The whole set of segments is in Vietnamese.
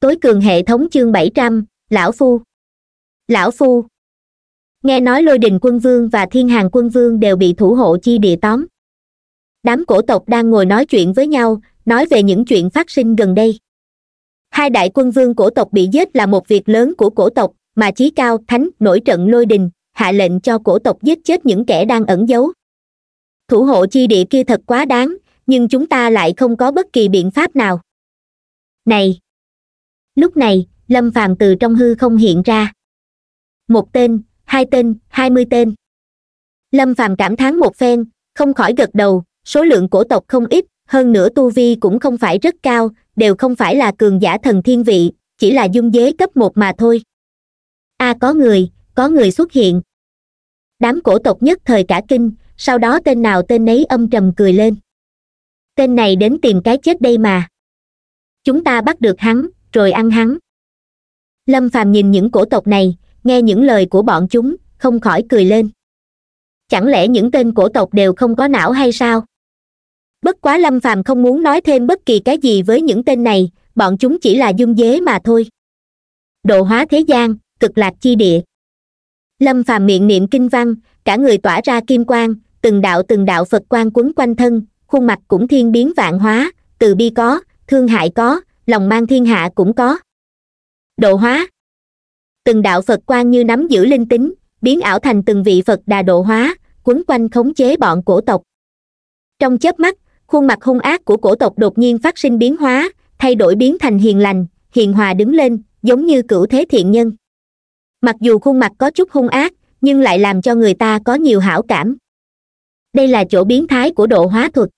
tối cường hệ thống chương bảy trăm lão phu lão phu nghe nói lôi đình quân vương và thiên hàng quân vương đều bị thủ hộ chi địa tóm đám cổ tộc đang ngồi nói chuyện với nhau nói về những chuyện phát sinh gần đây hai đại quân vương cổ tộc bị giết là một việc lớn của cổ tộc mà chí cao thánh nổi trận lôi đình hạ lệnh cho cổ tộc giết chết những kẻ đang ẩn giấu thủ hộ chi địa kia thật quá đáng nhưng chúng ta lại không có bất kỳ biện pháp nào này lúc này lâm phàm từ trong hư không hiện ra một tên hai tên hai mươi tên lâm phàm cảm thán một phen không khỏi gật đầu số lượng cổ tộc không ít hơn nữa tu vi cũng không phải rất cao đều không phải là cường giả thần thiên vị chỉ là dung dế cấp một mà thôi a à, có người có người xuất hiện đám cổ tộc nhất thời cả kinh sau đó tên nào tên nấy âm trầm cười lên tên này đến tìm cái chết đây mà chúng ta bắt được hắn rồi ăn hắn lâm phàm nhìn những cổ tộc này nghe những lời của bọn chúng không khỏi cười lên chẳng lẽ những tên cổ tộc đều không có não hay sao bất quá lâm phàm không muốn nói thêm bất kỳ cái gì với những tên này bọn chúng chỉ là dung dế mà thôi độ hóa thế gian cực lạc chi địa lâm phàm miệng niệm kinh văn cả người tỏa ra kim quang từng đạo từng đạo phật quang quấn quanh thân khuôn mặt cũng thiên biến vạn hóa từ bi có thương hại có lòng mang thiên hạ cũng có độ hóa từng đạo phật quan như nắm giữ linh tính biến ảo thành từng vị phật đà độ hóa quấn quanh khống chế bọn cổ tộc trong chớp mắt khuôn mặt hung ác của cổ tộc đột nhiên phát sinh biến hóa thay đổi biến thành hiền lành hiền hòa đứng lên giống như cửu thế thiện nhân mặc dù khuôn mặt có chút hung ác nhưng lại làm cho người ta có nhiều hảo cảm đây là chỗ biến thái của độ hóa thuật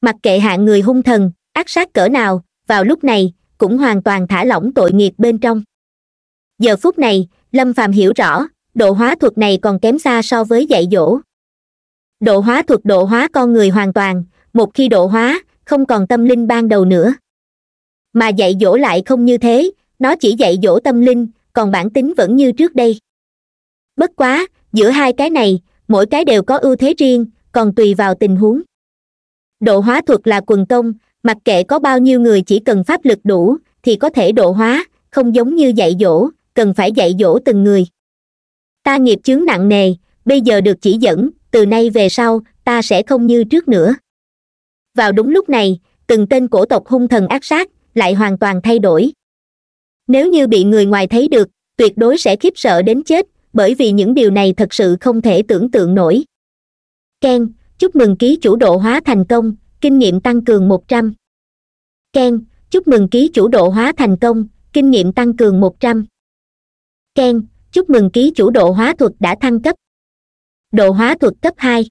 mặc kệ hạng người hung thần ác sát cỡ nào vào lúc này cũng hoàn toàn thả lỏng tội nghiệp bên trong giờ phút này lâm phàm hiểu rõ độ hóa thuật này còn kém xa so với dạy dỗ độ hóa thuật độ hóa con người hoàn toàn một khi độ hóa không còn tâm linh ban đầu nữa mà dạy dỗ lại không như thế nó chỉ dạy dỗ tâm linh còn bản tính vẫn như trước đây bất quá giữa hai cái này mỗi cái đều có ưu thế riêng còn tùy vào tình huống độ hóa thuật là quần công mặc kệ có bao nhiêu người chỉ cần pháp lực đủ thì có thể độ hóa không giống như dạy dỗ cần phải dạy dỗ từng người ta nghiệp chướng nặng nề bây giờ được chỉ dẫn từ nay về sau ta sẽ không như trước nữa vào đúng lúc này từng tên cổ tộc hung thần ác sát lại hoàn toàn thay đổi nếu như bị người ngoài thấy được tuyệt đối sẽ khiếp sợ đến chết bởi vì những điều này thật sự không thể tưởng tượng nổi keng chúc mừng ký chủ độ hóa thành công kinh nghiệm tăng cường 100. Ken, chúc mừng ký chủ độ hóa thành công, kinh nghiệm tăng cường 100. Ken, chúc mừng ký chủ độ hóa thuật đã thăng cấp. Độ hóa thuật cấp 2.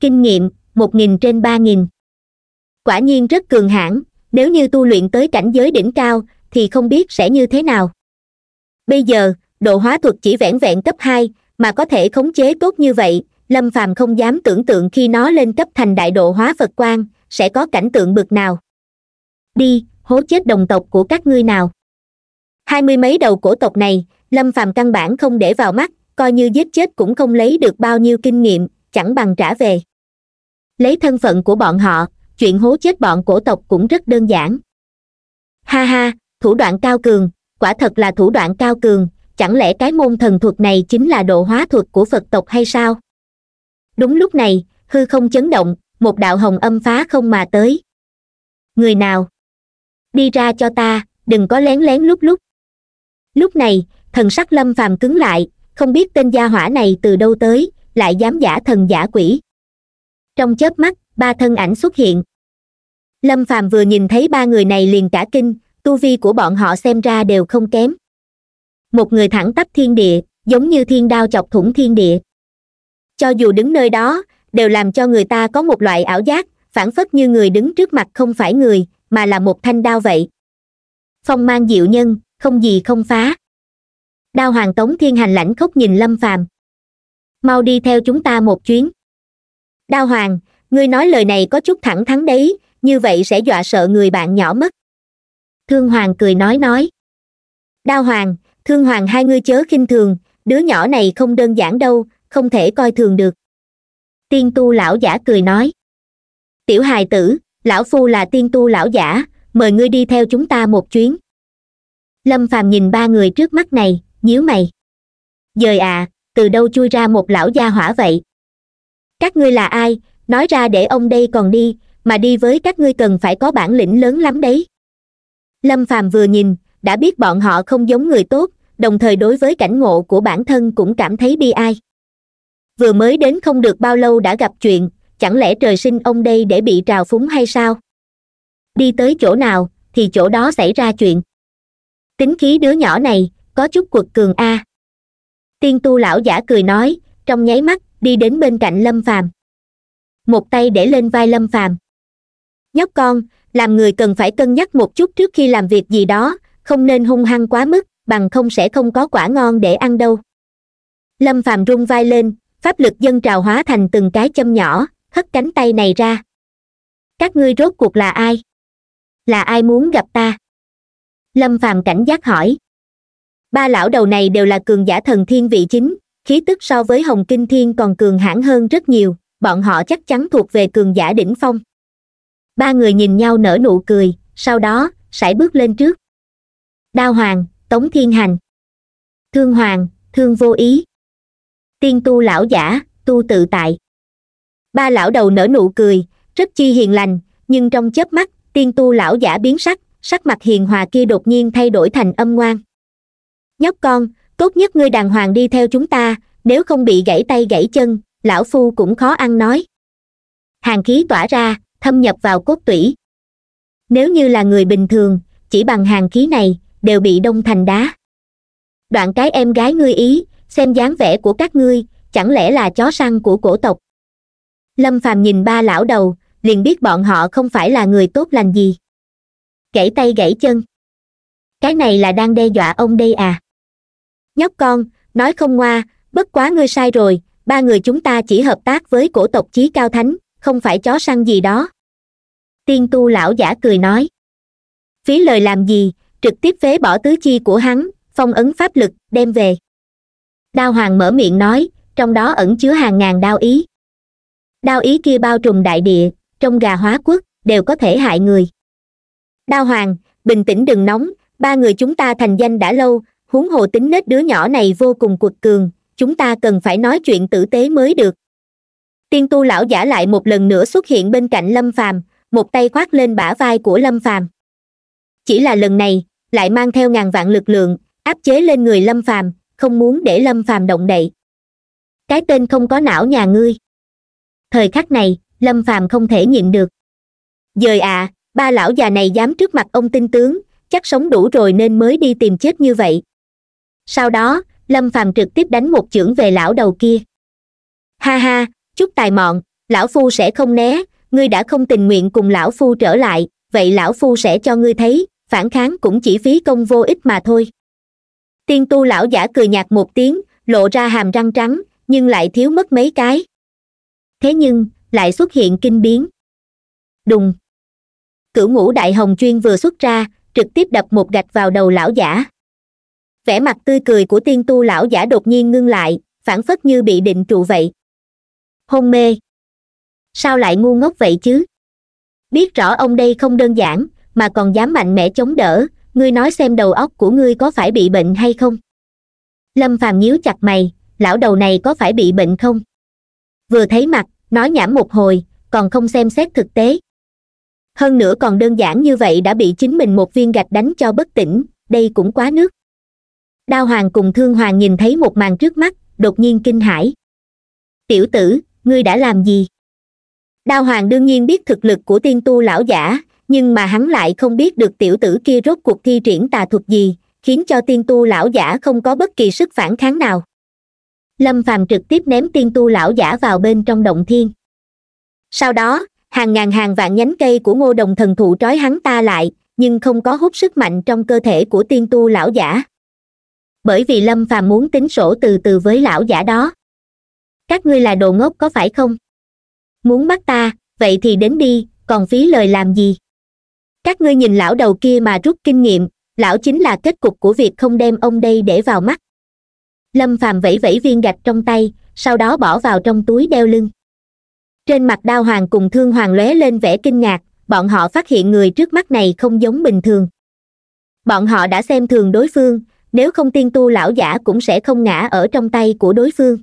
Kinh nghiệm, 1.000 trên 3.000. Quả nhiên rất cường hãn nếu như tu luyện tới cảnh giới đỉnh cao, thì không biết sẽ như thế nào. Bây giờ, độ hóa thuật chỉ vẹn vẹn cấp 2, mà có thể khống chế tốt như vậy, lâm phàm không dám tưởng tượng khi nó lên cấp thành đại độ hóa phật quan sẽ có cảnh tượng bực nào đi hố chết đồng tộc của các ngươi nào hai mươi mấy đầu cổ tộc này lâm phàm căn bản không để vào mắt coi như giết chết cũng không lấy được bao nhiêu kinh nghiệm chẳng bằng trả về lấy thân phận của bọn họ chuyện hố chết bọn cổ tộc cũng rất đơn giản ha ha thủ đoạn cao cường quả thật là thủ đoạn cao cường chẳng lẽ cái môn thần thuật này chính là độ hóa thuật của phật tộc hay sao đúng lúc này hư không chấn động một đạo hồng âm phá không mà tới người nào đi ra cho ta đừng có lén lén lúc lúc lúc này thần sắc lâm phàm cứng lại không biết tên gia hỏa này từ đâu tới lại dám giả thần giả quỷ trong chớp mắt ba thân ảnh xuất hiện lâm phàm vừa nhìn thấy ba người này liền cả kinh tu vi của bọn họ xem ra đều không kém một người thẳng tắp thiên địa giống như thiên đao chọc thủng thiên địa cho dù đứng nơi đó đều làm cho người ta có một loại ảo giác phản phất như người đứng trước mặt không phải người mà là một thanh đao vậy phong mang diệu nhân không gì không phá đao hoàng tống thiên hành lãnh khóc nhìn lâm phàm mau đi theo chúng ta một chuyến đao hoàng ngươi nói lời này có chút thẳng thắn đấy như vậy sẽ dọa sợ người bạn nhỏ mất thương hoàng cười nói nói đao hoàng thương hoàng hai ngươi chớ khinh thường đứa nhỏ này không đơn giản đâu không thể coi thường được tiên tu lão giả cười nói tiểu hài tử lão phu là tiên tu lão giả mời ngươi đi theo chúng ta một chuyến lâm phàm nhìn ba người trước mắt này nhíu mày dời à từ đâu chui ra một lão gia hỏa vậy các ngươi là ai nói ra để ông đây còn đi mà đi với các ngươi cần phải có bản lĩnh lớn lắm đấy lâm phàm vừa nhìn đã biết bọn họ không giống người tốt đồng thời đối với cảnh ngộ của bản thân cũng cảm thấy bi ai vừa mới đến không được bao lâu đã gặp chuyện chẳng lẽ trời sinh ông đây để bị trào phúng hay sao đi tới chỗ nào thì chỗ đó xảy ra chuyện tính khí đứa nhỏ này có chút quật cường a à. tiên tu lão giả cười nói trong nháy mắt đi đến bên cạnh lâm phàm một tay để lên vai lâm phàm nhóc con làm người cần phải cân nhắc một chút trước khi làm việc gì đó không nên hung hăng quá mức bằng không sẽ không có quả ngon để ăn đâu lâm phàm rung vai lên pháp lực dân trào hóa thành từng cái châm nhỏ hất cánh tay này ra các ngươi rốt cuộc là ai là ai muốn gặp ta lâm phàm cảnh giác hỏi ba lão đầu này đều là cường giả thần thiên vị chính khí tức so với hồng kinh thiên còn cường hãn hơn rất nhiều bọn họ chắc chắn thuộc về cường giả đỉnh phong ba người nhìn nhau nở nụ cười sau đó sải bước lên trước đao hoàng tống thiên hành thương hoàng thương vô ý tiên tu lão giả tu tự tại ba lão đầu nở nụ cười rất chi hiền lành nhưng trong chớp mắt tiên tu lão giả biến sắc sắc mặt hiền hòa kia đột nhiên thay đổi thành âm ngoan nhóc con tốt nhất ngươi đàng hoàng đi theo chúng ta nếu không bị gãy tay gãy chân lão phu cũng khó ăn nói hàng khí tỏa ra thâm nhập vào cốt tủy nếu như là người bình thường chỉ bằng hàng khí này đều bị đông thành đá đoạn cái em gái ngươi ý xem dáng vẻ của các ngươi chẳng lẽ là chó săn của cổ tộc lâm phàm nhìn ba lão đầu liền biết bọn họ không phải là người tốt lành gì gãy tay gãy chân cái này là đang đe dọa ông đây à nhóc con nói không ngoa bất quá ngươi sai rồi ba người chúng ta chỉ hợp tác với cổ tộc chí cao thánh không phải chó săn gì đó tiên tu lão giả cười nói phí lời làm gì trực tiếp phế bỏ tứ chi của hắn phong ấn pháp lực đem về đao hoàng mở miệng nói trong đó ẩn chứa hàng ngàn đao ý đao ý kia bao trùm đại địa trong gà hóa quốc đều có thể hại người đao hoàng bình tĩnh đừng nóng ba người chúng ta thành danh đã lâu huống hồ tính nết đứa nhỏ này vô cùng cuột cường chúng ta cần phải nói chuyện tử tế mới được tiên tu lão giả lại một lần nữa xuất hiện bên cạnh lâm phàm một tay khoác lên bả vai của lâm phàm chỉ là lần này lại mang theo ngàn vạn lực lượng áp chế lên người lâm phàm không muốn để lâm phàm động đậy cái tên không có não nhà ngươi thời khắc này lâm phàm không thể nhịn được dời à, ba lão già này dám trước mặt ông tinh tướng chắc sống đủ rồi nên mới đi tìm chết như vậy sau đó lâm phàm trực tiếp đánh một chưởng về lão đầu kia ha ha chút tài mọn lão phu sẽ không né ngươi đã không tình nguyện cùng lão phu trở lại vậy lão phu sẽ cho ngươi thấy phản kháng cũng chỉ phí công vô ích mà thôi tiên tu lão giả cười nhạt một tiếng lộ ra hàm răng trắng nhưng lại thiếu mất mấy cái thế nhưng lại xuất hiện kinh biến đùng cửu ngũ đại hồng chuyên vừa xuất ra trực tiếp đập một gạch vào đầu lão giả vẻ mặt tươi cười của tiên tu lão giả đột nhiên ngưng lại phản phất như bị định trụ vậy hôn mê sao lại ngu ngốc vậy chứ biết rõ ông đây không đơn giản mà còn dám mạnh mẽ chống đỡ ngươi nói xem đầu óc của ngươi có phải bị bệnh hay không lâm phàm nhíu chặt mày lão đầu này có phải bị bệnh không vừa thấy mặt nói nhảm một hồi còn không xem xét thực tế hơn nữa còn đơn giản như vậy đã bị chính mình một viên gạch đánh cho bất tỉnh đây cũng quá nước đao hoàng cùng thương hoàng nhìn thấy một màn trước mắt đột nhiên kinh hãi tiểu tử ngươi đã làm gì đao hoàng đương nhiên biết thực lực của tiên tu lão giả nhưng mà hắn lại không biết được tiểu tử kia rốt cuộc thi triển tà thuật gì khiến cho tiên tu lão giả không có bất kỳ sức phản kháng nào lâm phàm trực tiếp ném tiên tu lão giả vào bên trong động thiên sau đó hàng ngàn hàng vạn nhánh cây của ngô đồng thần thụ trói hắn ta lại nhưng không có hút sức mạnh trong cơ thể của tiên tu lão giả bởi vì lâm phàm muốn tính sổ từ từ với lão giả đó các ngươi là đồ ngốc có phải không muốn bắt ta vậy thì đến đi còn phí lời làm gì các ngươi nhìn lão đầu kia mà rút kinh nghiệm lão chính là kết cục của việc không đem ông đây để vào mắt lâm phàm vẫy vẫy viên gạch trong tay sau đó bỏ vào trong túi đeo lưng trên mặt đao hoàng cùng thương hoàng lóe lên vẻ kinh ngạc bọn họ phát hiện người trước mắt này không giống bình thường bọn họ đã xem thường đối phương nếu không tiên tu lão giả cũng sẽ không ngã ở trong tay của đối phương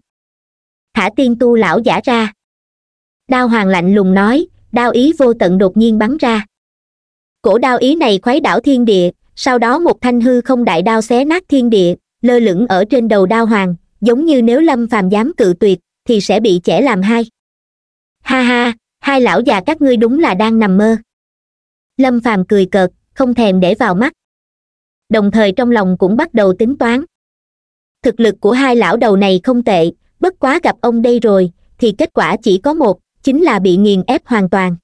thả tiên tu lão giả ra đao hoàng lạnh lùng nói đao ý vô tận đột nhiên bắn ra cổ đao ý này khuấy đảo thiên địa sau đó một thanh hư không đại đao xé nát thiên địa lơ lửng ở trên đầu đao hoàng giống như nếu lâm phàm dám cự tuyệt thì sẽ bị chẻ làm hai ha ha hai lão già các ngươi đúng là đang nằm mơ lâm phàm cười cợt không thèm để vào mắt đồng thời trong lòng cũng bắt đầu tính toán thực lực của hai lão đầu này không tệ bất quá gặp ông đây rồi thì kết quả chỉ có một chính là bị nghiền ép hoàn toàn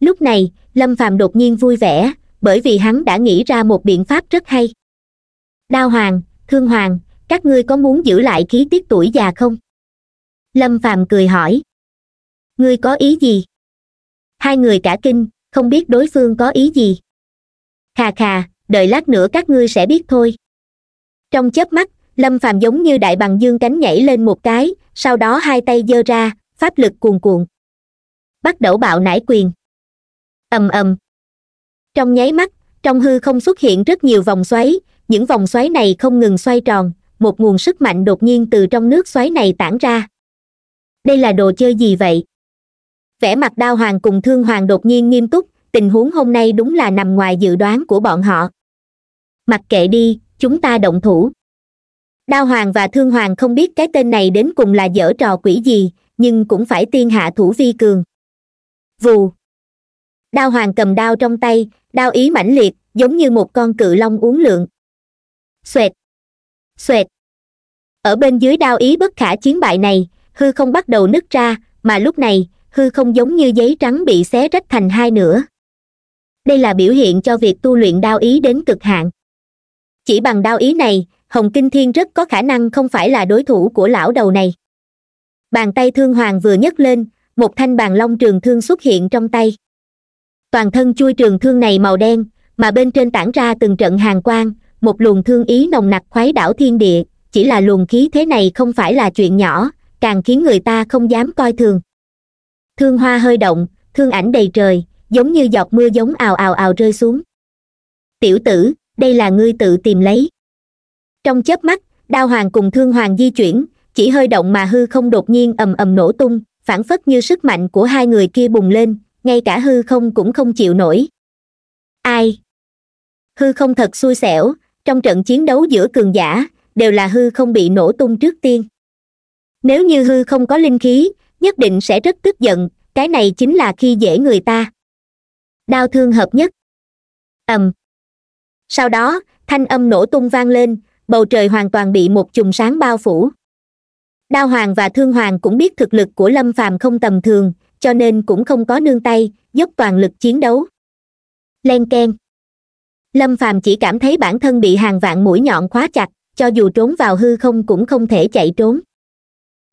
lúc này lâm phàm đột nhiên vui vẻ bởi vì hắn đã nghĩ ra một biện pháp rất hay đao hoàng thương hoàng các ngươi có muốn giữ lại khí tiết tuổi già không lâm phàm cười hỏi ngươi có ý gì hai người cả kinh không biết đối phương có ý gì khà khà đợi lát nữa các ngươi sẽ biết thôi trong chớp mắt lâm phàm giống như đại bằng dương cánh nhảy lên một cái sau đó hai tay giơ ra pháp lực cuồn cuộn bắt đầu bạo nải quyền ầm ầm trong nháy mắt trong hư không xuất hiện rất nhiều vòng xoáy những vòng xoáy này không ngừng xoay tròn một nguồn sức mạnh đột nhiên từ trong nước xoáy này tản ra đây là đồ chơi gì vậy vẻ mặt đao hoàng cùng thương hoàng đột nhiên nghiêm túc tình huống hôm nay đúng là nằm ngoài dự đoán của bọn họ mặc kệ đi chúng ta động thủ đao hoàng và thương hoàng không biết cái tên này đến cùng là dở trò quỷ gì nhưng cũng phải tiên hạ thủ vi cường vù đao hoàng cầm đao trong tay đao ý mãnh liệt giống như một con cự long uốn lượn xoẹt xoẹt ở bên dưới đao ý bất khả chiến bại này hư không bắt đầu nứt ra mà lúc này hư không giống như giấy trắng bị xé rách thành hai nửa đây là biểu hiện cho việc tu luyện đao ý đến cực hạn chỉ bằng đao ý này hồng kinh thiên rất có khả năng không phải là đối thủ của lão đầu này bàn tay thương hoàng vừa nhấc lên một thanh bàn long trường thương xuất hiện trong tay toàn thân chui trường thương này màu đen mà bên trên tản ra từng trận hàng quang một luồng thương ý nồng nặc khoái đảo thiên địa chỉ là luồng khí thế này không phải là chuyện nhỏ càng khiến người ta không dám coi thường thương hoa hơi động thương ảnh đầy trời giống như giọt mưa giống ào ào ào rơi xuống tiểu tử đây là ngươi tự tìm lấy trong chớp mắt đao hoàng cùng thương hoàng di chuyển chỉ hơi động mà hư không đột nhiên ầm ầm nổ tung phản phất như sức mạnh của hai người kia bùng lên ngay cả hư không cũng không chịu nổi ai hư không thật xui xẻo trong trận chiến đấu giữa cường giả đều là hư không bị nổ tung trước tiên nếu như hư không có linh khí nhất định sẽ rất tức giận cái này chính là khi dễ người ta đau thương hợp nhất ầm sau đó thanh âm nổ tung vang lên bầu trời hoàn toàn bị một chùm sáng bao phủ đao hoàng và thương hoàng cũng biết thực lực của lâm phàm không tầm thường cho nên cũng không có nương tay dốc toàn lực chiến đấu len k lâm phàm chỉ cảm thấy bản thân bị hàng vạn mũi nhọn khóa chặt cho dù trốn vào hư không cũng không thể chạy trốn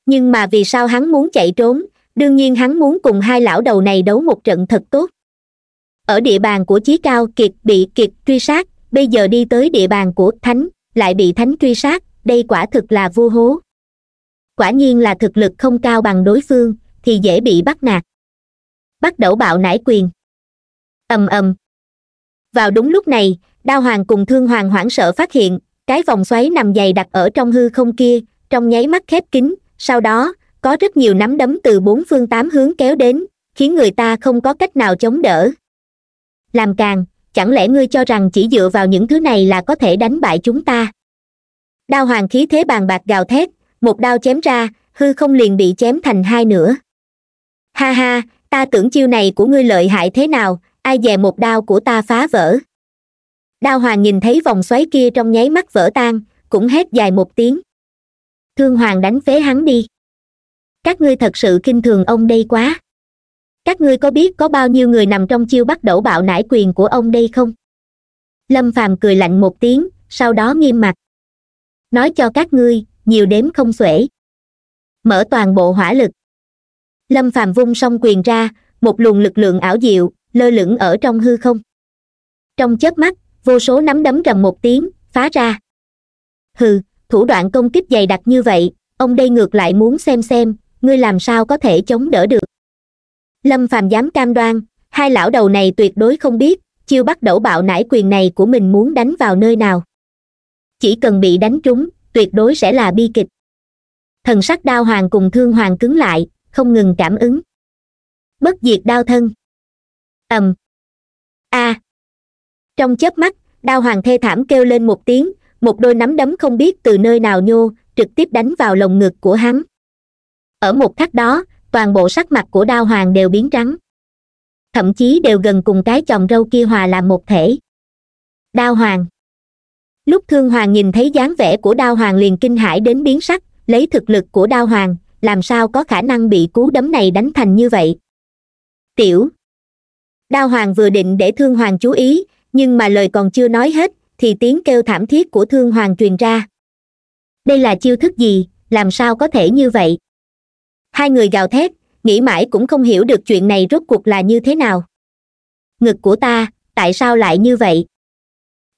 nhưng mà vì sao hắn muốn chạy trốn đương nhiên hắn muốn cùng hai lão đầu này đấu một trận thật tốt ở địa bàn của chí cao kiệt bị kiệt truy sát bây giờ đi tới địa bàn của thánh lại bị thánh truy sát đây quả thực là vô hố quả nhiên là thực lực không cao bằng đối phương thì dễ bị bắt nạt bắt đẩu bạo nải quyền ầm ầm vào đúng lúc này đao hoàng cùng thương hoàng hoảng sợ phát hiện cái vòng xoáy nằm dày đặt ở trong hư không kia trong nháy mắt khép kín sau đó có rất nhiều nắm đấm từ bốn phương tám hướng kéo đến khiến người ta không có cách nào chống đỡ làm càng chẳng lẽ ngươi cho rằng chỉ dựa vào những thứ này là có thể đánh bại chúng ta đao hoàng khí thế bàn bạc gào thét một đao chém ra hư không liền bị chém thành hai nửa ha ha ta tưởng chiêu này của ngươi lợi hại thế nào ai dè một đao của ta phá vỡ đao hoàng nhìn thấy vòng xoáy kia trong nháy mắt vỡ tan cũng hét dài một tiếng thương hoàng đánh phế hắn đi các ngươi thật sự kinh thường ông đây quá các ngươi có biết có bao nhiêu người nằm trong chiêu bắt đẩu bạo nải quyền của ông đây không lâm phàm cười lạnh một tiếng sau đó nghiêm mặt nói cho các ngươi nhiều đếm không xuể mở toàn bộ hỏa lực lâm phàm vung song quyền ra một luồng lực lượng ảo diệu lơ lửng ở trong hư không trong chớp mắt vô số nắm đấm rầm một tiếng phá ra hừ thủ đoạn công kích dày đặc như vậy ông đây ngược lại muốn xem xem ngươi làm sao có thể chống đỡ được lâm phàm dám cam đoan hai lão đầu này tuyệt đối không biết chiêu bắt đẩu bạo nải quyền này của mình muốn đánh vào nơi nào chỉ cần bị đánh trúng tuyệt đối sẽ là bi kịch thần sắc đao hoàng cùng thương hoàng cứng lại không ngừng cảm ứng bất diệt đao thân ầm a à. trong chớp mắt đao hoàng thê thảm kêu lên một tiếng một đôi nắm đấm không biết từ nơi nào nhô trực tiếp đánh vào lồng ngực của hắn ở một khắc đó toàn bộ sắc mặt của đao hoàng đều biến trắng thậm chí đều gần cùng cái chồng râu kia hòa làm một thể đao hoàng lúc thương hoàng nhìn thấy dáng vẻ của đao hoàng liền kinh hãi đến biến sắc lấy thực lực của đao hoàng làm sao có khả năng bị cú đấm này đánh thành như vậy tiểu đao hoàng vừa định để thương hoàng chú ý nhưng mà lời còn chưa nói hết thì tiếng kêu thảm thiết của thương hoàng truyền ra đây là chiêu thức gì làm sao có thể như vậy hai người gào thét nghĩ mãi cũng không hiểu được chuyện này rốt cuộc là như thế nào ngực của ta tại sao lại như vậy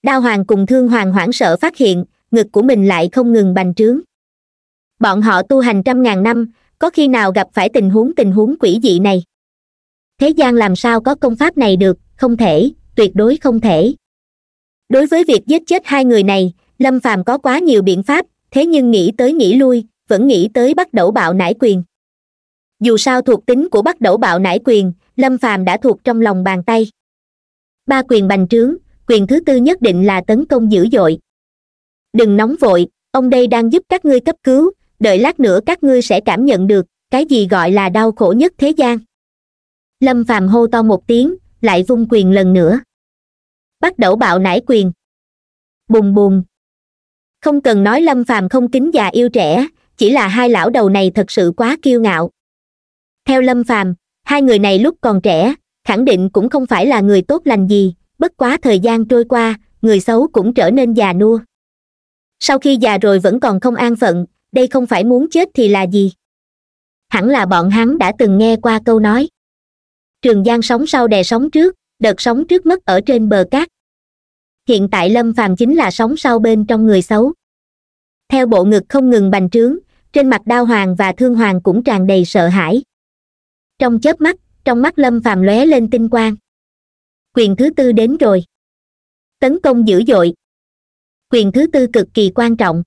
đao hoàng cùng thương hoàng hoảng sợ phát hiện ngực của mình lại không ngừng bành trướng bọn họ tu hành trăm ngàn năm có khi nào gặp phải tình huống tình huống quỷ dị này thế gian làm sao có công pháp này được không thể tuyệt đối không thể đối với việc giết chết hai người này lâm phàm có quá nhiều biện pháp thế nhưng nghĩ tới nghĩ lui vẫn nghĩ tới bắt đẩu bạo nải quyền dù sao thuộc tính của bắt đẩu bạo nải quyền lâm phàm đã thuộc trong lòng bàn tay ba quyền bành trướng quyền thứ tư nhất định là tấn công dữ dội đừng nóng vội ông đây đang giúp các ngươi cấp cứu đợi lát nữa các ngươi sẽ cảm nhận được cái gì gọi là đau khổ nhất thế gian lâm phàm hô to một tiếng lại vung quyền lần nữa bắt đầu bạo nải quyền bùm bùm không cần nói lâm phàm không kính già yêu trẻ chỉ là hai lão đầu này thật sự quá kiêu ngạo theo lâm phàm hai người này lúc còn trẻ khẳng định cũng không phải là người tốt lành gì bất quá thời gian trôi qua người xấu cũng trở nên già nua sau khi già rồi vẫn còn không an phận đây không phải muốn chết thì là gì hẳn là bọn hắn đã từng nghe qua câu nói trường giang sống sau đè sóng trước đợt sóng trước mất ở trên bờ cát hiện tại lâm phàm chính là sóng sau bên trong người xấu theo bộ ngực không ngừng bành trướng trên mặt đao hoàng và thương hoàng cũng tràn đầy sợ hãi trong chớp mắt trong mắt lâm phàm lóe lên tinh quang quyền thứ tư đến rồi tấn công dữ dội quyền thứ tư cực kỳ quan trọng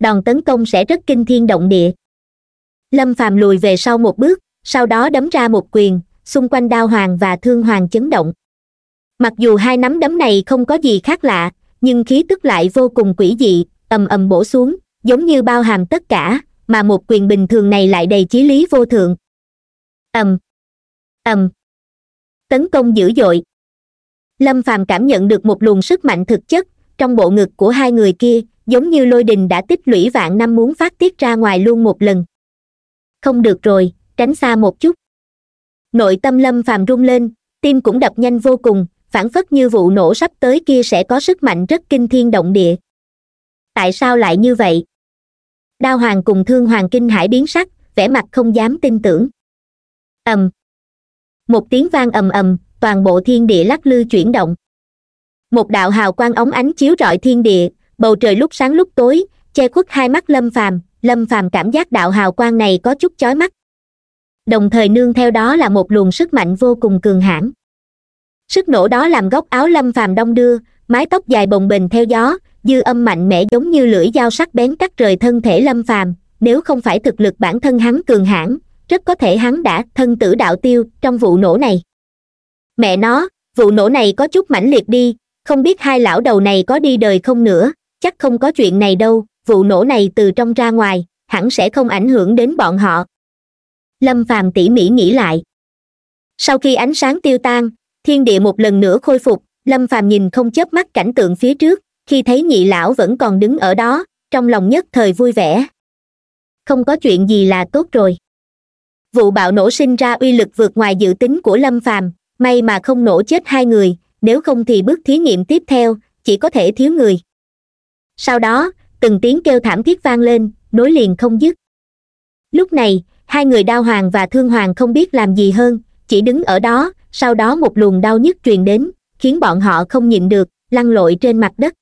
đòn tấn công sẽ rất kinh thiên động địa lâm phàm lùi về sau một bước sau đó đấm ra một quyền xung quanh đao hoàng và thương hoàng chấn động mặc dù hai nắm đấm này không có gì khác lạ nhưng khí tức lại vô cùng quỷ dị ầm ầm bổ xuống giống như bao hàm tất cả mà một quyền bình thường này lại đầy chí lý vô thượng ầm ầm tấn công dữ dội lâm phàm cảm nhận được một luồng sức mạnh thực chất trong bộ ngực của hai người kia giống như lôi đình đã tích lũy vạn năm muốn phát tiết ra ngoài luôn một lần không được rồi tránh xa một chút nội tâm lâm phàm rung lên tim cũng đập nhanh vô cùng phản phất như vụ nổ sắp tới kia sẽ có sức mạnh rất kinh thiên động địa tại sao lại như vậy đao hoàng cùng thương hoàng kinh hải biến sắc vẻ mặt không dám tin tưởng ầm một tiếng vang ầm ầm toàn bộ thiên địa lắc lư chuyển động một đạo hào quang ống ánh chiếu rọi thiên địa bầu trời lúc sáng lúc tối che khuất hai mắt lâm phàm lâm phàm cảm giác đạo hào quang này có chút chói mắt đồng thời nương theo đó là một luồng sức mạnh vô cùng cường hãn sức nổ đó làm góc áo lâm phàm đông đưa mái tóc dài bồng bềnh theo gió dư âm mạnh mẽ giống như lưỡi dao sắc bén cắt rời thân thể lâm phàm nếu không phải thực lực bản thân hắn cường hãn rất có thể hắn đã thân tử đạo tiêu trong vụ nổ này mẹ nó vụ nổ này có chút mãnh liệt đi không biết hai lão đầu này có đi đời không nữa chắc không có chuyện này đâu vụ nổ này từ trong ra ngoài hẳn sẽ không ảnh hưởng đến bọn họ lâm phàm tỉ mỉ nghĩ lại sau khi ánh sáng tiêu tan thiên địa một lần nữa khôi phục lâm phàm nhìn không chớp mắt cảnh tượng phía trước khi thấy nhị lão vẫn còn đứng ở đó trong lòng nhất thời vui vẻ không có chuyện gì là tốt rồi vụ bạo nổ sinh ra uy lực vượt ngoài dự tính của lâm phàm may mà không nổ chết hai người nếu không thì bước thí nghiệm tiếp theo chỉ có thể thiếu người sau đó từng tiếng kêu thảm thiết vang lên nối liền không dứt lúc này hai người đao hoàng và thương hoàng không biết làm gì hơn chỉ đứng ở đó sau đó một luồng đau nhức truyền đến khiến bọn họ không nhịn được lăn lội trên mặt đất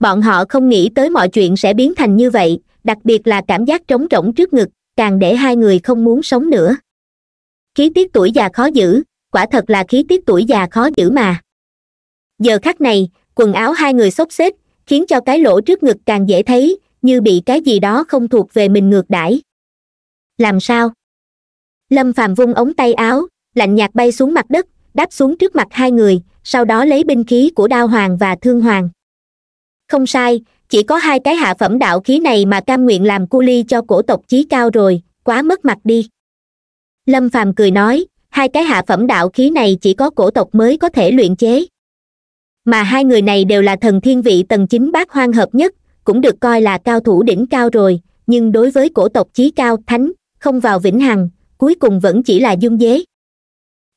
bọn họ không nghĩ tới mọi chuyện sẽ biến thành như vậy đặc biệt là cảm giác trống rỗng trước ngực càng để hai người không muốn sống nữa khí tiết tuổi già khó giữ quả thật là khí tiết tuổi già khó giữ mà giờ khắc này quần áo hai người xốc xếp khiến cho cái lỗ trước ngực càng dễ thấy như bị cái gì đó không thuộc về mình ngược đãi làm sao lâm phàm vung ống tay áo lạnh nhạt bay xuống mặt đất đáp xuống trước mặt hai người sau đó lấy binh khí của đao hoàng và thương hoàng không sai chỉ có hai cái hạ phẩm đạo khí này mà cam nguyện làm cu ly cho cổ tộc chí cao rồi quá mất mặt đi lâm phàm cười nói hai cái hạ phẩm đạo khí này chỉ có cổ tộc mới có thể luyện chế mà hai người này đều là thần thiên vị tầng chính bát hoang hợp nhất cũng được coi là cao thủ đỉnh cao rồi nhưng đối với cổ tộc chí cao thánh không vào vĩnh hằng cuối cùng vẫn chỉ là dung dế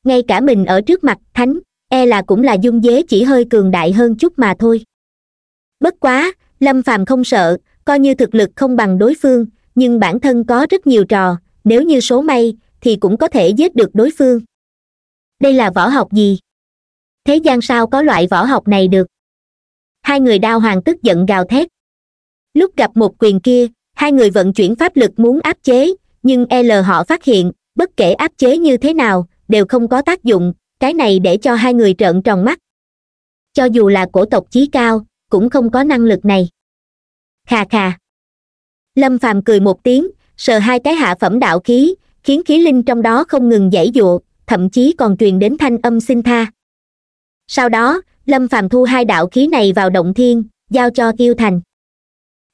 ngay cả mình ở trước mặt thánh e là cũng là dung dế chỉ hơi cường đại hơn chút mà thôi bất quá lâm phàm không sợ coi như thực lực không bằng đối phương nhưng bản thân có rất nhiều trò nếu như số may thì cũng có thể giết được đối phương đây là võ học gì thế gian sao có loại võ học này được hai người đao hoàng tức giận gào thét lúc gặp một quyền kia hai người vận chuyển pháp lực muốn áp chế nhưng l họ phát hiện bất kể áp chế như thế nào đều không có tác dụng cái này để cho hai người trợn tròn mắt cho dù là cổ tộc chí cao cũng không có năng lực này khà khà lâm phàm cười một tiếng sờ hai cái hạ phẩm đạo khí khiến khí linh trong đó không ngừng giãy giụa thậm chí còn truyền đến thanh âm xin tha sau đó lâm phàm thu hai đạo khí này vào động thiên giao cho kiêu thành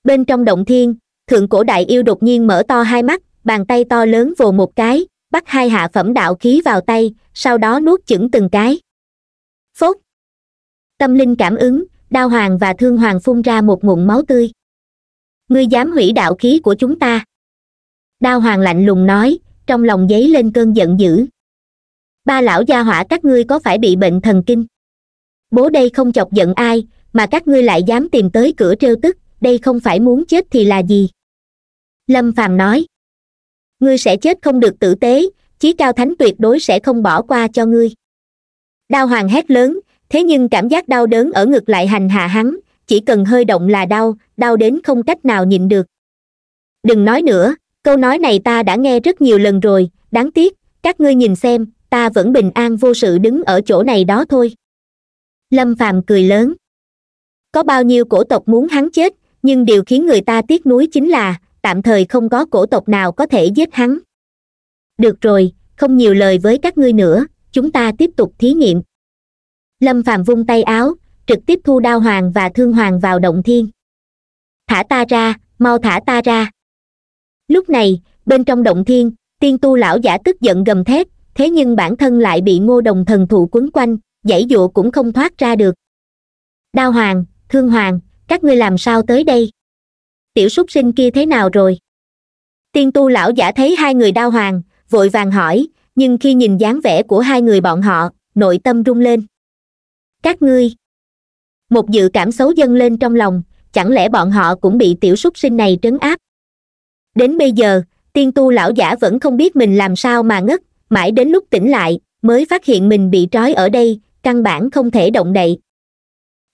bên trong động thiên thượng cổ đại yêu đột nhiên mở to hai mắt bàn tay to lớn vồ một cái bắt hai hạ phẩm đạo khí vào tay sau đó nuốt chửng từng cái phốt tâm linh cảm ứng đao hoàng và thương hoàng phun ra một nguồn máu tươi ngươi dám hủy đạo khí của chúng ta đao hoàng lạnh lùng nói trong lòng dấy lên cơn giận dữ ba lão gia hỏa các ngươi có phải bị bệnh thần kinh bố đây không chọc giận ai mà các ngươi lại dám tìm tới cửa trêu tức đây không phải muốn chết thì là gì lâm phàm nói ngươi sẽ chết không được tử tế chí cao thánh tuyệt đối sẽ không bỏ qua cho ngươi đao hoàng hét lớn thế nhưng cảm giác đau đớn ở ngực lại hành hạ hắn chỉ cần hơi động là đau đau đến không cách nào nhịn được đừng nói nữa câu nói này ta đã nghe rất nhiều lần rồi đáng tiếc các ngươi nhìn xem ta vẫn bình an vô sự đứng ở chỗ này đó thôi lâm phàm cười lớn có bao nhiêu cổ tộc muốn hắn chết nhưng điều khiến người ta tiếc nuối chính là tạm thời không có cổ tộc nào có thể giết hắn được rồi không nhiều lời với các ngươi nữa chúng ta tiếp tục thí nghiệm lâm phàm vung tay áo trực tiếp thu đao hoàng và thương hoàng vào động thiên thả ta ra mau thả ta ra lúc này bên trong động thiên tiên tu lão giả tức giận gầm thét thế nhưng bản thân lại bị ngô đồng thần thụ quấn quanh dãy dụ cũng không thoát ra được đao hoàng thương hoàng các ngươi làm sao tới đây tiểu súc sinh kia thế nào rồi tiên tu lão giả thấy hai người đao hoàng vội vàng hỏi nhưng khi nhìn dáng vẻ của hai người bọn họ nội tâm rung lên các ngươi một dự cảm xấu dâng lên trong lòng chẳng lẽ bọn họ cũng bị tiểu súc sinh này trấn áp đến bây giờ tiên tu lão giả vẫn không biết mình làm sao mà ngất mãi đến lúc tỉnh lại mới phát hiện mình bị trói ở đây căn bản không thể động đậy